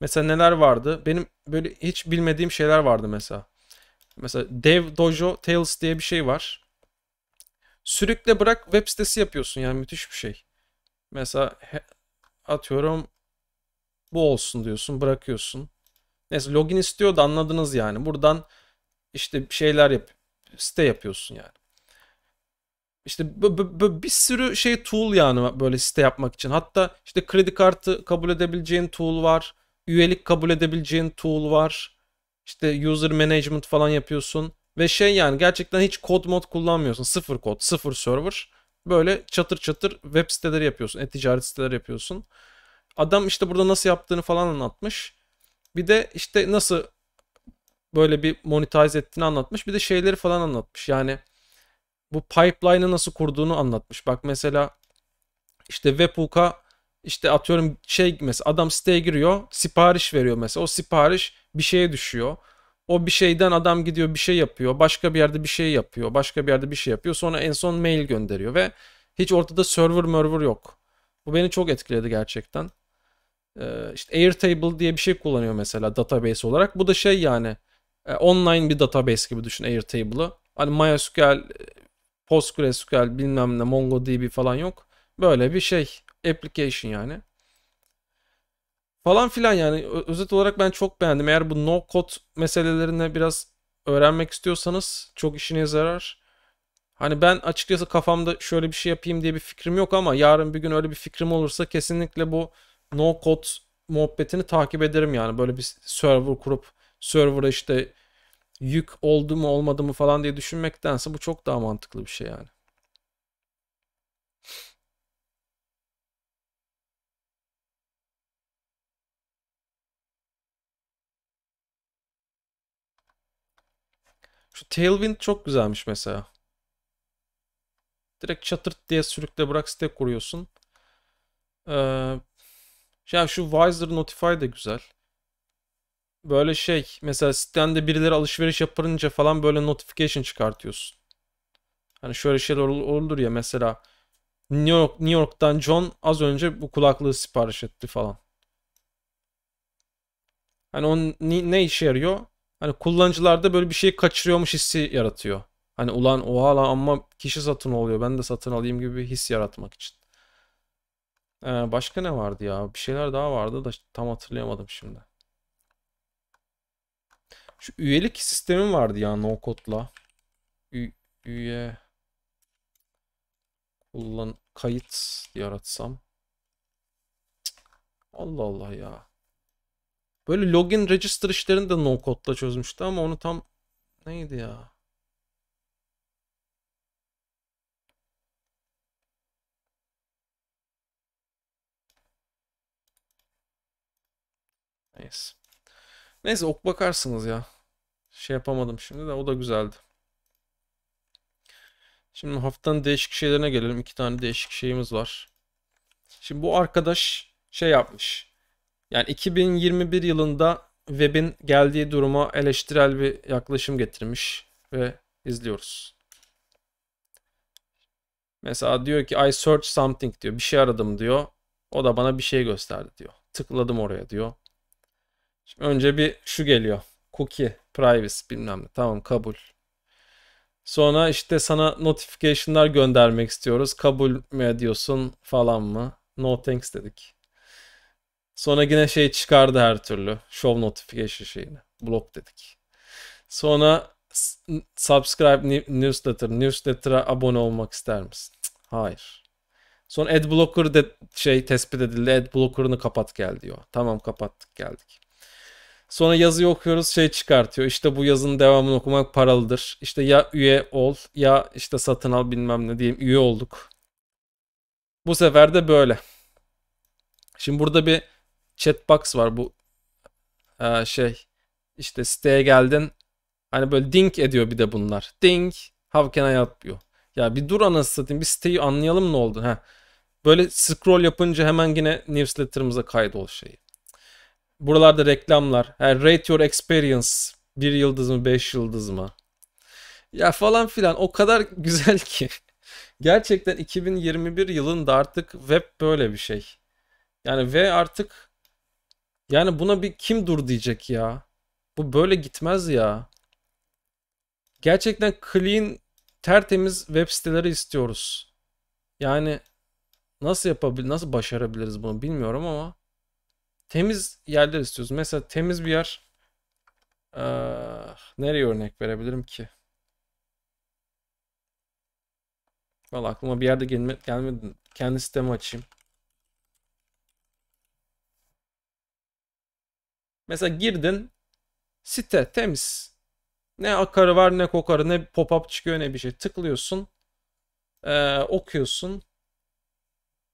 Mesela neler vardı? Benim böyle hiç bilmediğim şeyler vardı mesela. Mesela Dev Dojo Tales diye bir şey var. Sürükle bırak web sitesi yapıyorsun yani müthiş bir şey. Mesela atıyorum bu olsun diyorsun, bırakıyorsun. Neyse login istiyordu anladınız yani. Buradan işte şeyler yap site yapıyorsun yani. İşte bir sürü şey tool yani böyle site yapmak için. Hatta işte kredi kartı kabul edebileceğin tool var. Üyelik kabul edebileceğin tool var. İşte user management falan yapıyorsun. Ve şey yani gerçekten hiç kod mod kullanmıyorsun. Sıfır kod, sıfır server. Böyle çatır çatır web siteleri yapıyorsun. E-ticaret siteleri yapıyorsun. Adam işte burada nasıl yaptığını falan anlatmış. Bir de işte nasıl böyle bir monetize ettiğini anlatmış. Bir de şeyleri falan anlatmış. Yani bu pipeline'ı nasıl kurduğunu anlatmış. Bak mesela işte webhook'a işte atıyorum şey mesela adam siteye giriyor sipariş veriyor mesela o sipariş bir şeye düşüyor. O bir şeyden adam gidiyor bir şey yapıyor başka bir yerde bir şey yapıyor başka bir yerde bir şey yapıyor sonra en son mail gönderiyor ve hiç ortada server merver yok. Bu beni çok etkiledi gerçekten. Ee, işte Airtable diye bir şey kullanıyor mesela database olarak. Bu da şey yani e, online bir database gibi düşün Airtable'ı. Hani MySQL, e, PostgreSQL bilmem ne MongoDB falan yok. Böyle bir şey application yani. Falan filan yani özet olarak ben çok beğendim. Eğer bu no code meselelerine biraz öğrenmek istiyorsanız çok işine zarar. Hani ben açıkçası kafamda şöyle bir şey yapayım diye bir fikrim yok ama yarın bir gün öyle bir fikrim olursa kesinlikle bu no code muhabbetini takip ederim yani. Böyle bir server kurup server'a işte yük oldu mu olmadı mı falan diye düşünmektense bu çok daha mantıklı bir şey yani. Şu Tailwind çok güzelmiş mesela. Direkt çatırt diye sürükle bırak site kuruyorsun. Ee, ya şu Wiser Notify da güzel. Böyle şey mesela sitende birileri alışveriş yapınca falan böyle notification çıkartıyorsun. Hani şöyle şeyler olur ya mesela New, York, New York'tan John az önce bu kulaklığı sipariş etti falan. Hani onun ne işe yarıyor? Hani kullanıcılarda böyle bir şey kaçırıyormuş hissi yaratıyor. Hani ulan oha lan ama kişi satın oluyor ben de satın alayım gibi bir his yaratmak için. Ee, başka ne vardı ya? Bir şeyler daha vardı da tam hatırlayamadım şimdi. Şu üyelik sistemi vardı ya no code'la. Ü üye kullan kayıt yaratsam. Allah Allah ya. Böyle login register işlerini de no code'la çözmüştü ama onu tam neydi ya? Neyse. Neyse ok bakarsınız ya. Şey yapamadım şimdi de o da güzeldi. Şimdi haftanın değişik şeylerine gelelim. İki tane değişik şeyimiz var. Şimdi bu arkadaş şey yapmış. Yani 2021 yılında web'in geldiği duruma eleştirel bir yaklaşım getirmiş ve izliyoruz. Mesela diyor ki I search something diyor. Bir şey aradım diyor. O da bana bir şey gösterdi diyor. Tıkladım oraya diyor. Şimdi önce bir şu geliyor. Cookie, privacy bilmem ne. Tamam kabul. Sonra işte sana notification'lar göndermek istiyoruz. Kabul mü ediyorsun falan mı? No thanks dedik. Sonra yine şey çıkardı her türlü. Show notification şeyini. Block dedik. Sonra subscribe newsletter. Newsletter'a abone olmak ister misin? Cık, hayır. Sonra ad blocker de şey tespit edildi. Ad blocker'ını kapat gel diyor. Tamam kapattık geldik. Sonra yazıyı okuyoruz şey çıkartıyor. İşte bu yazının devamını okumak paralıdır. İşte ya üye ol ya işte satın al bilmem ne diyeyim üye olduk. Bu sefer de böyle. Şimdi burada bir chatbox var bu e, şey işte siteye geldin hani böyle ding ediyor bir de bunlar. Ding how can I help you? Ya bir dur anasını satayım bir siteyi anlayalım ne oldu. Heh. Böyle scroll yapınca hemen yine newsletter'ımıza kaydol şeyi. Buralarda reklamlar. Yani rate your experience. Bir yıldız mı beş yıldız mı? Ya falan filan o kadar güzel ki. Gerçekten 2021 yılında artık web böyle bir şey. Yani ve artık yani buna bir kim dur diyecek ya. Bu böyle gitmez ya. Gerçekten clean, tertemiz web siteleri istiyoruz. Yani nasıl yapabilir, nasıl başarabiliriz bunu bilmiyorum ama temiz yerler istiyoruz. Mesela temiz bir yer ah, nereye örnek verebilirim ki? Valla aklıma bir yerde gelme, gelmedi. Kendi sistemi açayım. Mesela girdin site temiz. Ne akarı var ne kokarı ne pop-up çıkıyor ne bir şey. Tıklıyorsun. Ee, okuyorsun.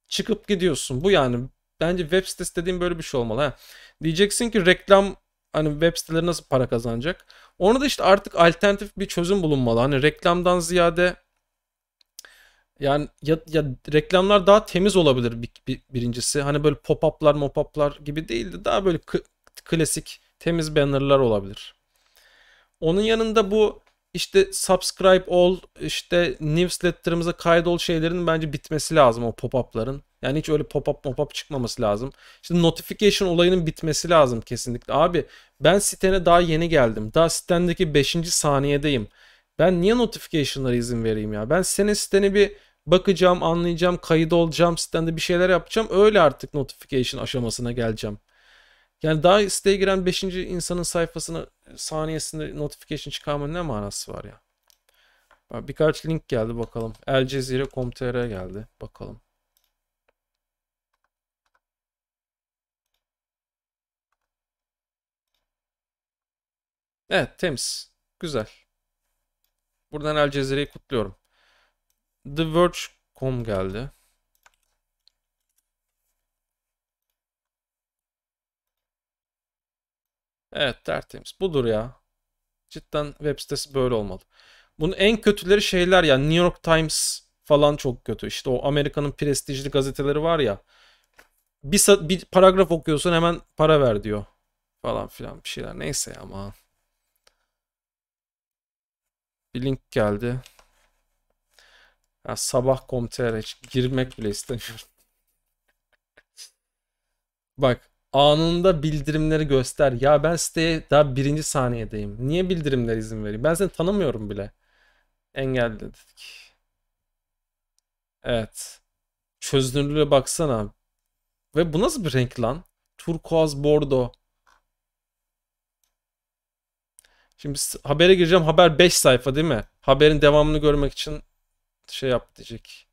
Çıkıp gidiyorsun. Bu yani bence web sitesi dediğim böyle bir şey olmalı. Ha. Diyeceksin ki reklam hani web siteleri nasıl para kazanacak? Onu da işte artık alternatif bir çözüm bulunmalı. Hani reklamdan ziyade yani ya, ya reklamlar daha temiz olabilir bir, bir, birincisi. Hani böyle pop-up'lar, mop-up'lar gibi değil de daha böyle klasik temiz banner'lar olabilir. Onun yanında bu işte subscribe ol, işte newsletter'ımıza kaydol şeylerin bence bitmesi lazım o pop-up'ların. Yani hiç öyle pop-up pop-up çıkmaması lazım. Şimdi notification olayının bitmesi lazım kesinlikle. Abi ben sitene daha yeni geldim. Daha sitendeki 5. saniyedeyim. Ben niye notification'lara izin vereyim ya? Ben senin siteni bir bakacağım, anlayacağım, kayıt olacağım, sitende bir şeyler yapacağım. Öyle artık notification aşamasına geleceğim. Yani daha siteye giren 5. insanın sayfasına saniyesinde notification çıkarmanın ne manası var ya? Birkaç link geldi bakalım. Elcezire.com.tr geldi. Bakalım. Evet temiz. Güzel. Buradan El Cezire'yi kutluyorum. The Verge.com geldi. Evet tertemiz. Budur ya. Cidden web sitesi böyle olmalı. Bunun en kötüleri şeyler ya. New York Times falan çok kötü. İşte o Amerika'nın prestijli gazeteleri var ya. Bir, bir paragraf okuyorsun hemen para ver diyor. Falan filan bir şeyler. Neyse ama. Bir link geldi. Ya sabah komutere hiç girmek bile istemiyorum. Bak anında bildirimleri göster. Ya ben siteye daha birinci saniyedeyim. Niye bildirimler izin vereyim? Ben seni tanımıyorum bile. Engelle dedik. Evet. Çözünürlüğe baksana. Ve bu nasıl bir renk lan? Turkuaz bordo. Şimdi habere gireceğim. Haber 5 sayfa değil mi? Haberin devamını görmek için şey yap diyecek.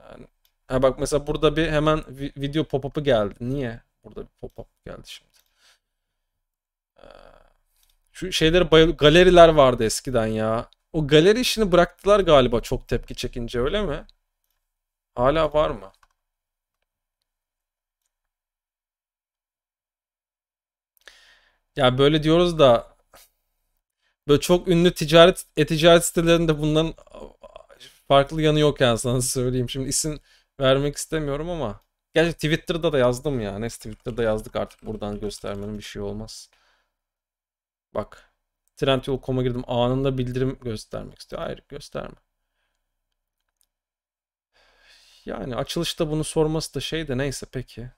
Yani, ha bak mesela burada bir hemen video pop-up'ı geldi. Niye? Burada bir pop-up geldi şimdi. Ee, şu şeyleri bayıl galeriler vardı eskiden ya. O galeri işini bıraktılar galiba çok tepki çekince öyle mi? Hala var mı? yani böyle diyoruz da böyle çok ünlü ticaret e-ticaret sitelerinde bunların farklı yanı yok yani sana söyleyeyim. Şimdi isim vermek istemiyorum ama gerçi Twitter'da da yazdım ya. Neyse Twitter'da yazdık artık buradan göstermenin bir şey olmaz. Bak Trendyol.com'a girdim anında bildirim göstermek istiyor. Hayır gösterme. Yani açılışta bunu sorması da şey de neyse peki.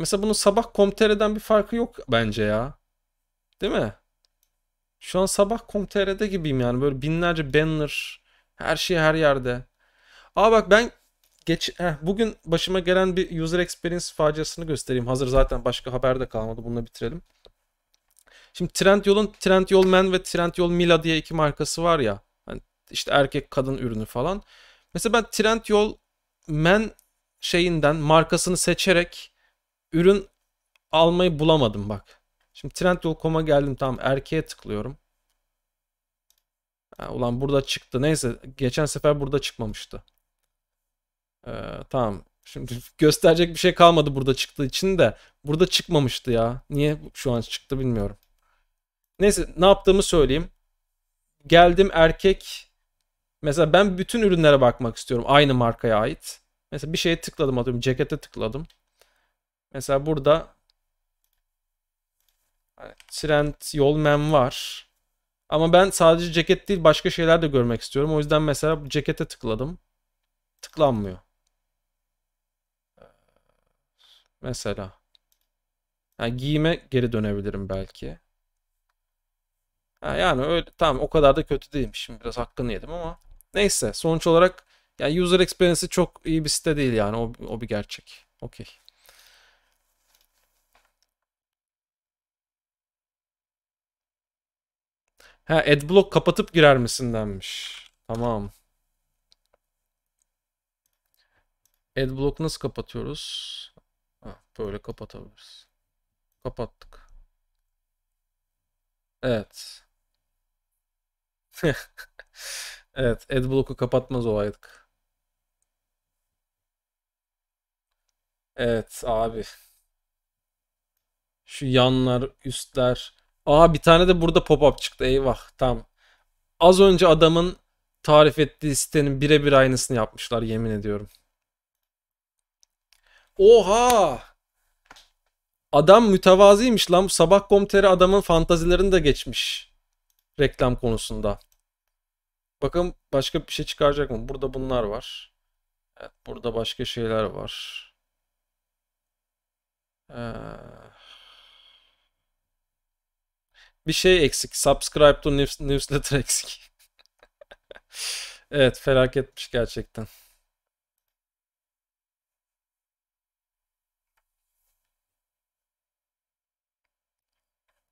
Mesela bunun sabah komtereden bir farkı yok bence ya. Değil mi? Şu an sabah komterede gibiyim yani. Böyle binlerce banner. Her şey her yerde. Aa bak ben geç heh, bugün başıma gelen bir user experience faciasını göstereyim. Hazır zaten başka haber de kalmadı. Bununla bitirelim. Şimdi Trendyol'un Trendyol Men ve Trendyol Mila diye iki markası var ya. Hani işte erkek kadın ürünü falan. Mesela ben Trendyol Men şeyinden markasını seçerek ürün almayı bulamadım bak. Şimdi Trendyol.com'a geldim tamam erkeğe tıklıyorum. Ha, ulan burada çıktı. Neyse geçen sefer burada çıkmamıştı. Ee, tamam. Şimdi gösterecek bir şey kalmadı burada çıktığı için de. Burada çıkmamıştı ya. Niye şu an çıktı bilmiyorum. Neyse ne yaptığımı söyleyeyim. Geldim erkek. Mesela ben bütün ürünlere bakmak istiyorum. Aynı markaya ait. Mesela bir şeye tıkladım atıyorum. Cekete tıkladım. Mesela burada hani, Trend Yol yolmen var. Ama ben sadece ceket değil başka şeyler de görmek istiyorum. O yüzden mesela cekete tıkladım. Tıklanmıyor. Mesela. Yani giyime geri dönebilirim belki. yani öyle tamam o kadar da kötü değilmişim. Biraz hakkını yedim ama. Neyse sonuç olarak yani user experience'i çok iyi bir site değil yani o, o bir gerçek. Okey. Ha adblock kapatıp girer misin denmiş. Tamam. Adblock nasıl kapatıyoruz? Ha, böyle kapatabiliriz. Kapattık. Evet. evet, adblock'u kapatmaz olaydık. Evet abi. Şu yanlar, üstler. Aa bir tane de burada pop-up çıktı eyvah tamam. Az önce adamın tarif ettiği sitenin birebir aynısını yapmışlar yemin ediyorum. Oha! Adam mütevaziymiş lan. Bu sabah komteri adamın fantazilerini de geçmiş. Reklam konusunda. Bakın başka bir şey çıkaracak mı? Burada bunlar var. Evet, burada başka şeyler var. Ee bir şey eksik. Subscribe to news, newsletter eksik. evet felaketmiş gerçekten.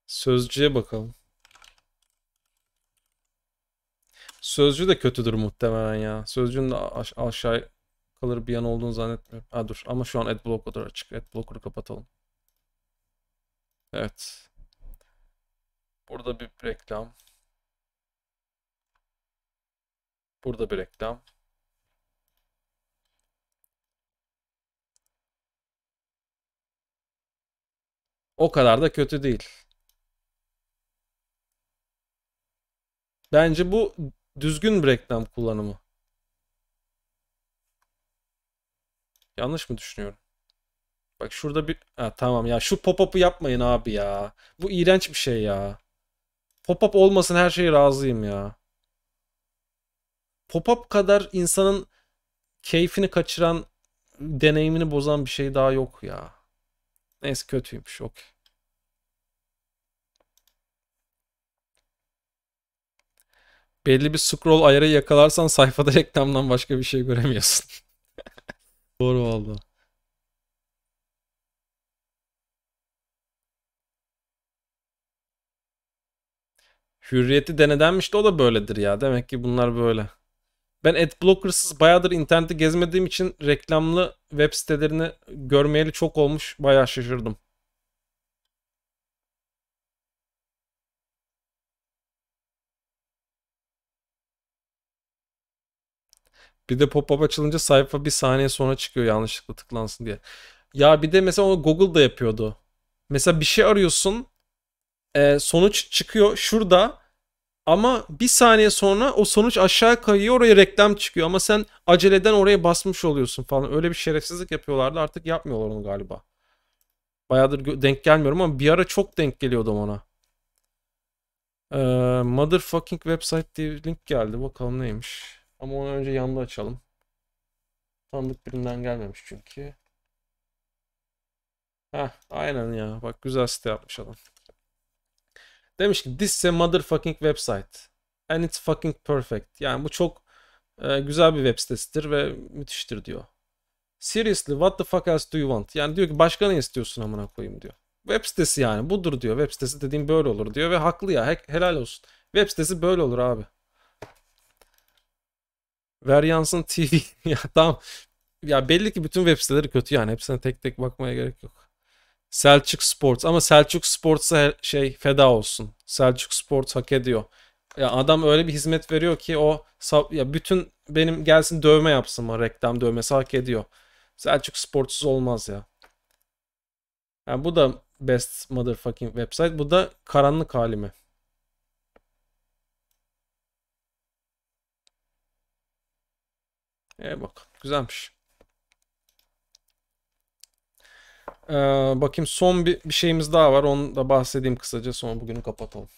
Sözcüye bakalım. Sözcü de kötüdür muhtemelen ya. Sözcüğün de aş aşağı kalır bir yan olduğunu zannetmiyorum. Ha dur ama şu an adblocker'dır açık. Adblocker'ı kapatalım. Evet. Burada bir reklam. Burada bir reklam. O kadar da kötü değil. Bence bu düzgün bir reklam kullanımı. Yanlış mı düşünüyorum? Bak şurada bir... Ha, tamam ya şu pop-up'u yapmayın abi ya. Bu iğrenç bir şey ya. Pop-up olmasın her şeye razıyım ya. Pop-up kadar insanın keyfini kaçıran, deneyimini bozan bir şey daha yok ya. Neyse kötüymüş. Okey. Belli bir scroll ayarı yakalarsan sayfada reklamdan başka bir şey göremiyorsun. Doğru oldu. Hürriyeti denedenmiş de o da böyledir ya. Demek ki bunlar böyle. Ben adblockersız bayağıdır interneti gezmediğim için reklamlı web sitelerini görmeyeli çok olmuş. Bayağı şaşırdım. Bir de pop-up açılınca sayfa bir saniye sonra çıkıyor yanlışlıkla tıklansın diye. Ya bir de mesela onu Google'da yapıyordu. Mesela bir şey arıyorsun e, sonuç çıkıyor şurada ama bir saniye sonra o sonuç aşağı kayıyor oraya reklam çıkıyor ama sen aceleden oraya basmış oluyorsun falan öyle bir şerefsizlik yapıyorlardı artık yapmıyorlar onu galiba. Bayağıdır denk gelmiyorum ama bir ara çok denk geliyordum ona. Ee, motherfucking website diye link geldi bakalım neymiş. Ama onu önce yanda açalım. Tanıdık birinden gelmemiş çünkü. Heh aynen ya bak güzel site yapmış adam. Demiş ki this is a motherfucking website and it's fucking perfect. Yani bu çok e, güzel bir web sitesidir ve müthiştir diyor. Seriously what the fuck else do you want? Yani diyor ki başka ne istiyorsun amına koyayım diyor. Web sitesi yani budur diyor. Web sitesi dediğim böyle olur diyor ve haklı ya helal olsun. Web sitesi böyle olur abi. Veryans'ın TV ya tamam. Ya belli ki bütün web siteleri kötü yani. Hepsine tek tek bakmaya gerek yok. Selçuk Sports ama Selçuk Sports'a şey feda olsun. Selçuk Sports hak ediyor. Ya adam öyle bir hizmet veriyor ki o ya bütün benim gelsin dövme yapsın mı reklam dövmesi hak ediyor. Selçuk Sports'uz olmaz ya. Yani bu da best motherfucking website. Bu da karanlık halimi. E bak güzelmiş. Ee, bakayım son bir, bir şeyimiz daha var. Onu da bahsedeyim kısaca. Sonra bugünü kapatalım.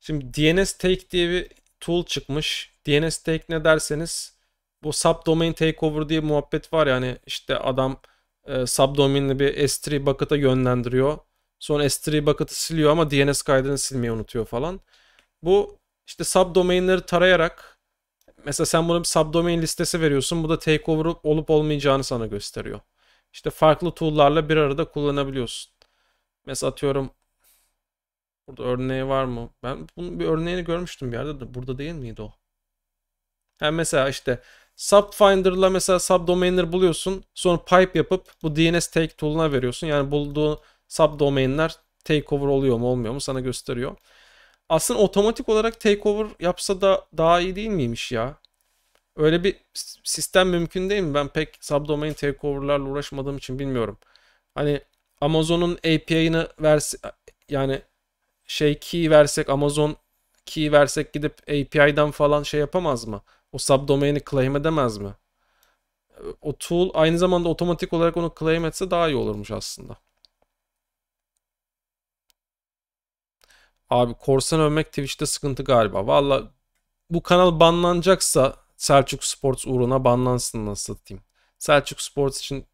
Şimdi DNS take diye bir tool çıkmış. DNS take ne derseniz bu subdomain takeover diye muhabbet var ya hani işte adam e, subdomain'li bir S3 bucket'a yönlendiriyor. Sonra S3 bucket'ı siliyor ama DNS kaydını silmeyi unutuyor falan. Bu işte subdomain'leri tarayarak mesela sen buna bir subdomain listesi veriyorsun. Bu da takeover olup olmayacağını sana gösteriyor. İşte farklı tool'larla bir arada kullanabiliyorsun. Mesela atıyorum burada örneği var mı? Ben bunun bir örneğini görmüştüm bir yerde de burada değil miydi o? Yani mesela işte Subfinder'la mesela subdomain'ler buluyorsun. Sonra pipe yapıp bu DNS take tool'una veriyorsun. Yani bulduğun subdomain'ler takeover oluyor mu olmuyor mu sana gösteriyor aslında otomatik olarak takeover yapsa da daha iyi değil miymiş ya? Öyle bir sistem mümkün değil mi? Ben pek subdomain takeover'larla uğraşmadığım için bilmiyorum. Hani Amazon'un API'ını verse yani şey key versek Amazon key versek gidip API'den falan şey yapamaz mı? O subdomain'i claim edemez mi? Ee, o tool aynı zamanda otomatik olarak onu claim etse daha iyi olurmuş aslında. Abi korsan övmek Twitch'te sıkıntı galiba. Valla bu kanal banlanacaksa Selçuk Sports uğruna banlansın nasıl satayım. Selçuk Sports için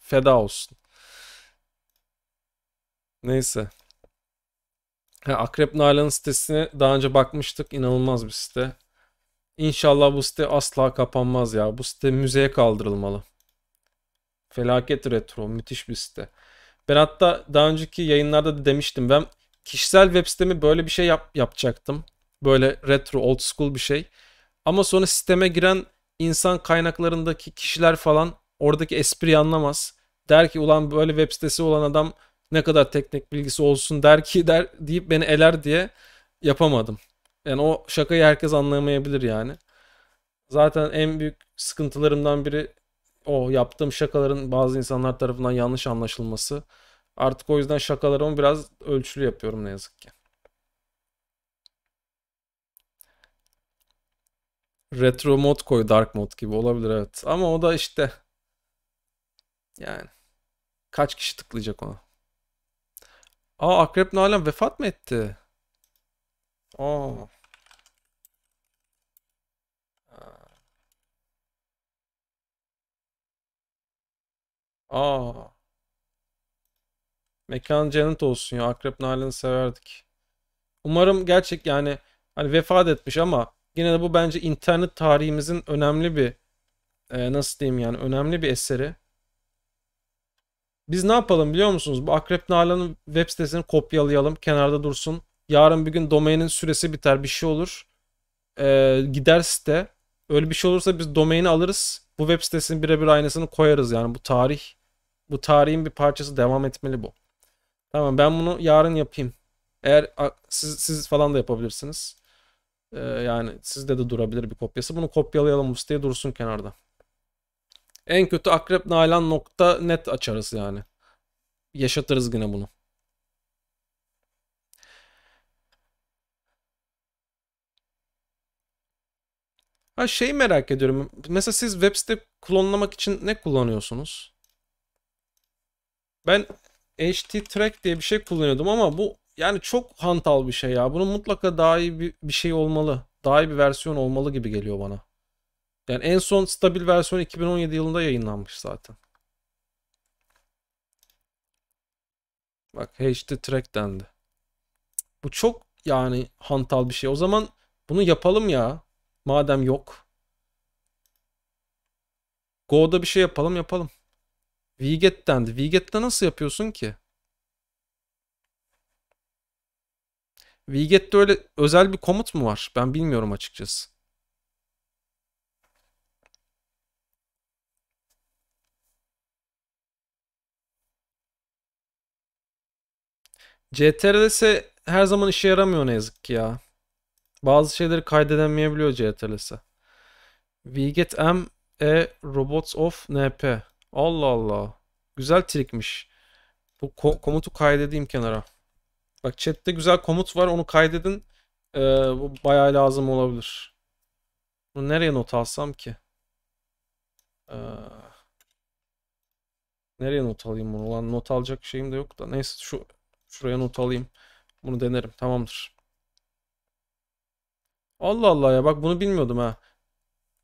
feda olsun. Neyse. Ha, Akrep Nalan'ın sitesine daha önce bakmıştık. İnanılmaz bir site. İnşallah bu site asla kapanmaz ya. Bu site müzeye kaldırılmalı. Felaket retro. Müthiş bir site. Ben hatta daha önceki yayınlarda da demiştim. Ben kişisel web sitemi böyle bir şey yap, yapacaktım. Böyle retro old school bir şey. Ama sonra sisteme giren insan kaynaklarındaki kişiler falan oradaki espriyi anlamaz. Der ki ulan böyle web sitesi olan adam ne kadar teknik bilgisi olsun der ki der deyip beni eler diye yapamadım. Yani o şakayı herkes anlayamayabilir yani. Zaten en büyük sıkıntılarımdan biri o yaptığım şakaların bazı insanlar tarafından yanlış anlaşılması. Artık o yüzden şakalarımı biraz ölçülü yapıyorum ne yazık ki. Retro mod koy dark mod gibi olabilir evet. Ama o da işte yani kaç kişi tıklayacak ona? Aa Akrep Nalan vefat mı etti? Aa. Aa. Mekan cennet olsun ya. Akrep Nalan'ı severdik. Umarım gerçek yani hani vefat etmiş ama yine de bu bence internet tarihimizin önemli bir e, nasıl diyeyim yani önemli bir eseri. Biz ne yapalım biliyor musunuz? Bu Akrep Nalan'ın web sitesini kopyalayalım. Kenarda dursun. Yarın bir gün domainin süresi biter. Bir şey olur. E, gider site. Öyle bir şey olursa biz domaini alırız. Bu web sitesinin birebir aynısını koyarız. Yani bu tarih bu tarihin bir parçası devam etmeli bu. Tamam ben bunu yarın yapayım. Eğer siz, siz falan da yapabilirsiniz. Ee, yani sizde de durabilir bir kopyası. Bunu kopyalayalım bu siteye dursun kenarda. En kötü Akrep .net açarız yani. Yaşatırız yine bunu. Ha şey merak ediyorum. Mesela siz web site klonlamak için ne kullanıyorsunuz? Ben HT Track diye bir şey kullanıyordum ama bu yani çok hantal bir şey ya. Bunun mutlaka daha iyi bir, bir şey olmalı. Daha iyi bir versiyon olmalı gibi geliyor bana. Yani en son stabil versiyon 2017 yılında yayınlanmış zaten. Bak HD Track dendi. Bu çok yani hantal bir şey. O zaman bunu yapalım ya. Madem yok. Go'da bir şey yapalım yapalım. Vget dendi. Vget'te nasıl yapıyorsun ki? Viget'te öyle özel bir komut mu var? Ben bilmiyorum açıkçası. CTRL'se her zaman işe yaramıyor ne yazık ki ya. Bazı şeyleri kaydedemeyebiliyor CTRL'se. Vget M e robots of np. Allah Allah. Güzel trikmiş. Bu ko- komutu kaydedeyim kenara. Bak chatte güzel komut var onu kaydedin. Ee, bu bayağı lazım olabilir. Bunu nereye not alsam ki? Ee, nereye not alayım bunu? Lan not alacak şeyim de yok da. Neyse şu şuraya not alayım. Bunu denerim. Tamamdır. Allah Allah ya bak bunu bilmiyordum ha.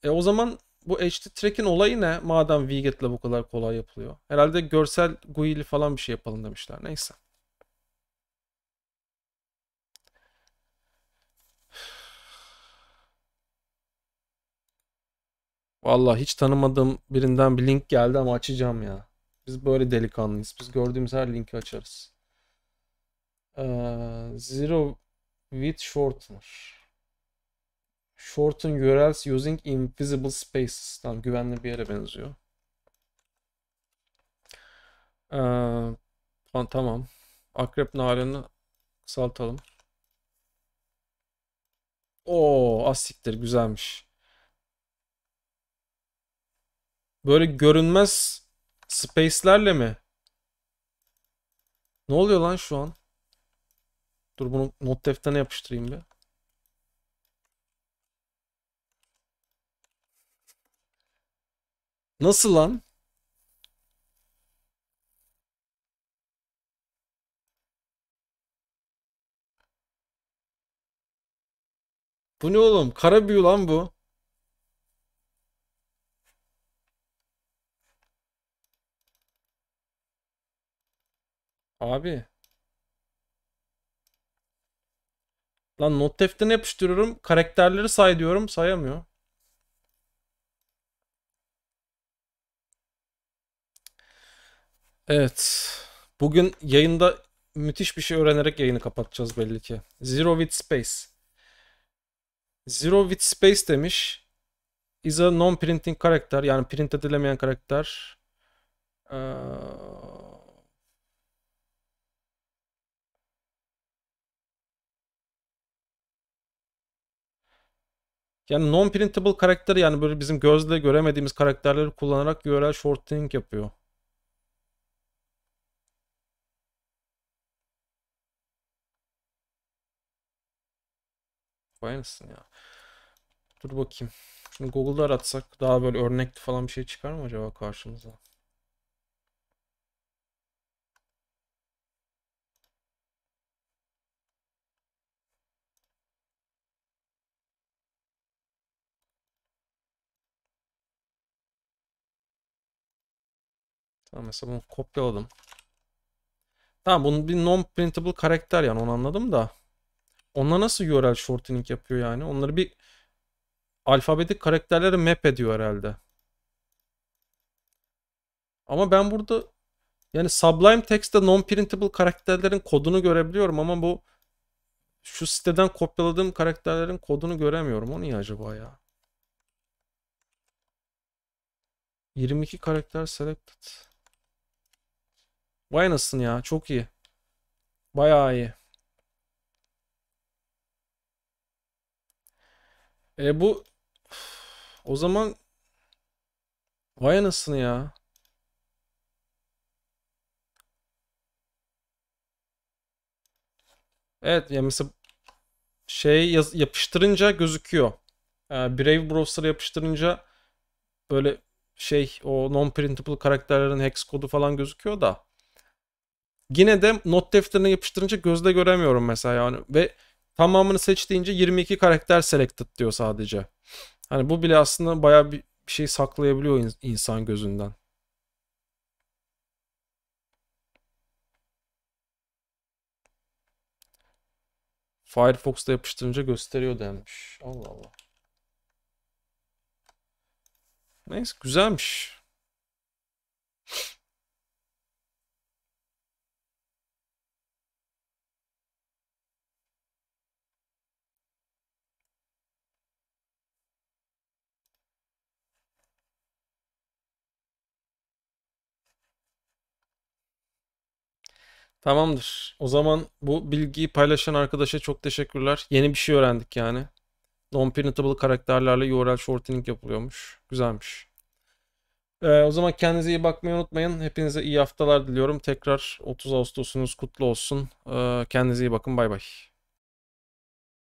E o zaman bu HD track'in olayı ne? Madem Wiget'le bu kadar kolay yapılıyor. Herhalde görsel GUI'li falan bir şey yapalım demişler. Neyse. Vallahi hiç tanımadığım birinden bir link geldi ama açacağım ya. Biz böyle delikanlıyız. Biz gördüğümüz her linki açarız. Ee, Zero with Shortener. Shorten URLs using invisible spaces. Tamam güvenli bir yere benziyor. Ee, tamam. Akrep nalanı kısaltalım. Oo asiktir güzelmiş. Böyle görünmez space'lerle mi? Ne oluyor lan şu an? Dur bunu not defterine yapıştırayım bir. Nasıl lan? Bu ne oğlum? Kara büyü lan bu. Abi. Lan not defterine yapıştırıyorum. Karakterleri say diyorum. Sayamıyor. Evet. Bugün yayında müthiş bir şey öğrenerek yayını kapatacağız belli ki. Zero with space. Zero with space demiş. Is a non-printing karakter. Yani print edilemeyen karakter. Ee, yani non-printable karakter yani böyle bizim gözle göremediğimiz karakterleri kullanarak URL shortening yapıyor. Koyar mısın ya? Dur bakayım. Şimdi Google'da aratsak daha böyle örnekli falan bir şey çıkar mı acaba karşımıza? Tamam mesela bunu kopyaladım. Tamam bunun bir non printable karakter yani onu anladım da. Onlar nasıl URL shortening yapıyor yani? Onları bir alfabetik karakterlere map ediyor herhalde. Ama ben burada yani Sublime Text'te non-printable karakterlerin kodunu görebiliyorum ama bu şu siteden kopyaladığım karakterlerin kodunu göremiyorum. O niye acaba ya? 22 karakter selected. Vay nasılsın ya? Çok iyi. Bayağı iyi. E bu o zaman vay anasını ya. Evet ya mesela şey yaz, yapıştırınca gözüküyor. E, Brave Browser yapıştırınca böyle şey o non-printable karakterlerin hex kodu falan gözüküyor da. Yine de not defterine yapıştırınca gözde göremiyorum mesela yani ve Tamamını seç deyince 22 karakter selected diyor sadece. Hani bu bile aslında baya bir şey saklayabiliyor insan gözünden. Firefox'ta yapıştırınca gösteriyor demiş. Allah Allah. Neyse güzelmiş. Tamamdır. O zaman bu bilgiyi paylaşan arkadaşa çok teşekkürler. Yeni bir şey öğrendik yani. Non-printable karakterlerle URL shortening yapılıyormuş. Güzelmiş. Ee, o zaman kendinize iyi bakmayı unutmayın. Hepinize iyi haftalar diliyorum. Tekrar 30 Ağustos'unuz kutlu olsun. Ee, kendinize iyi bakın. Bay bay.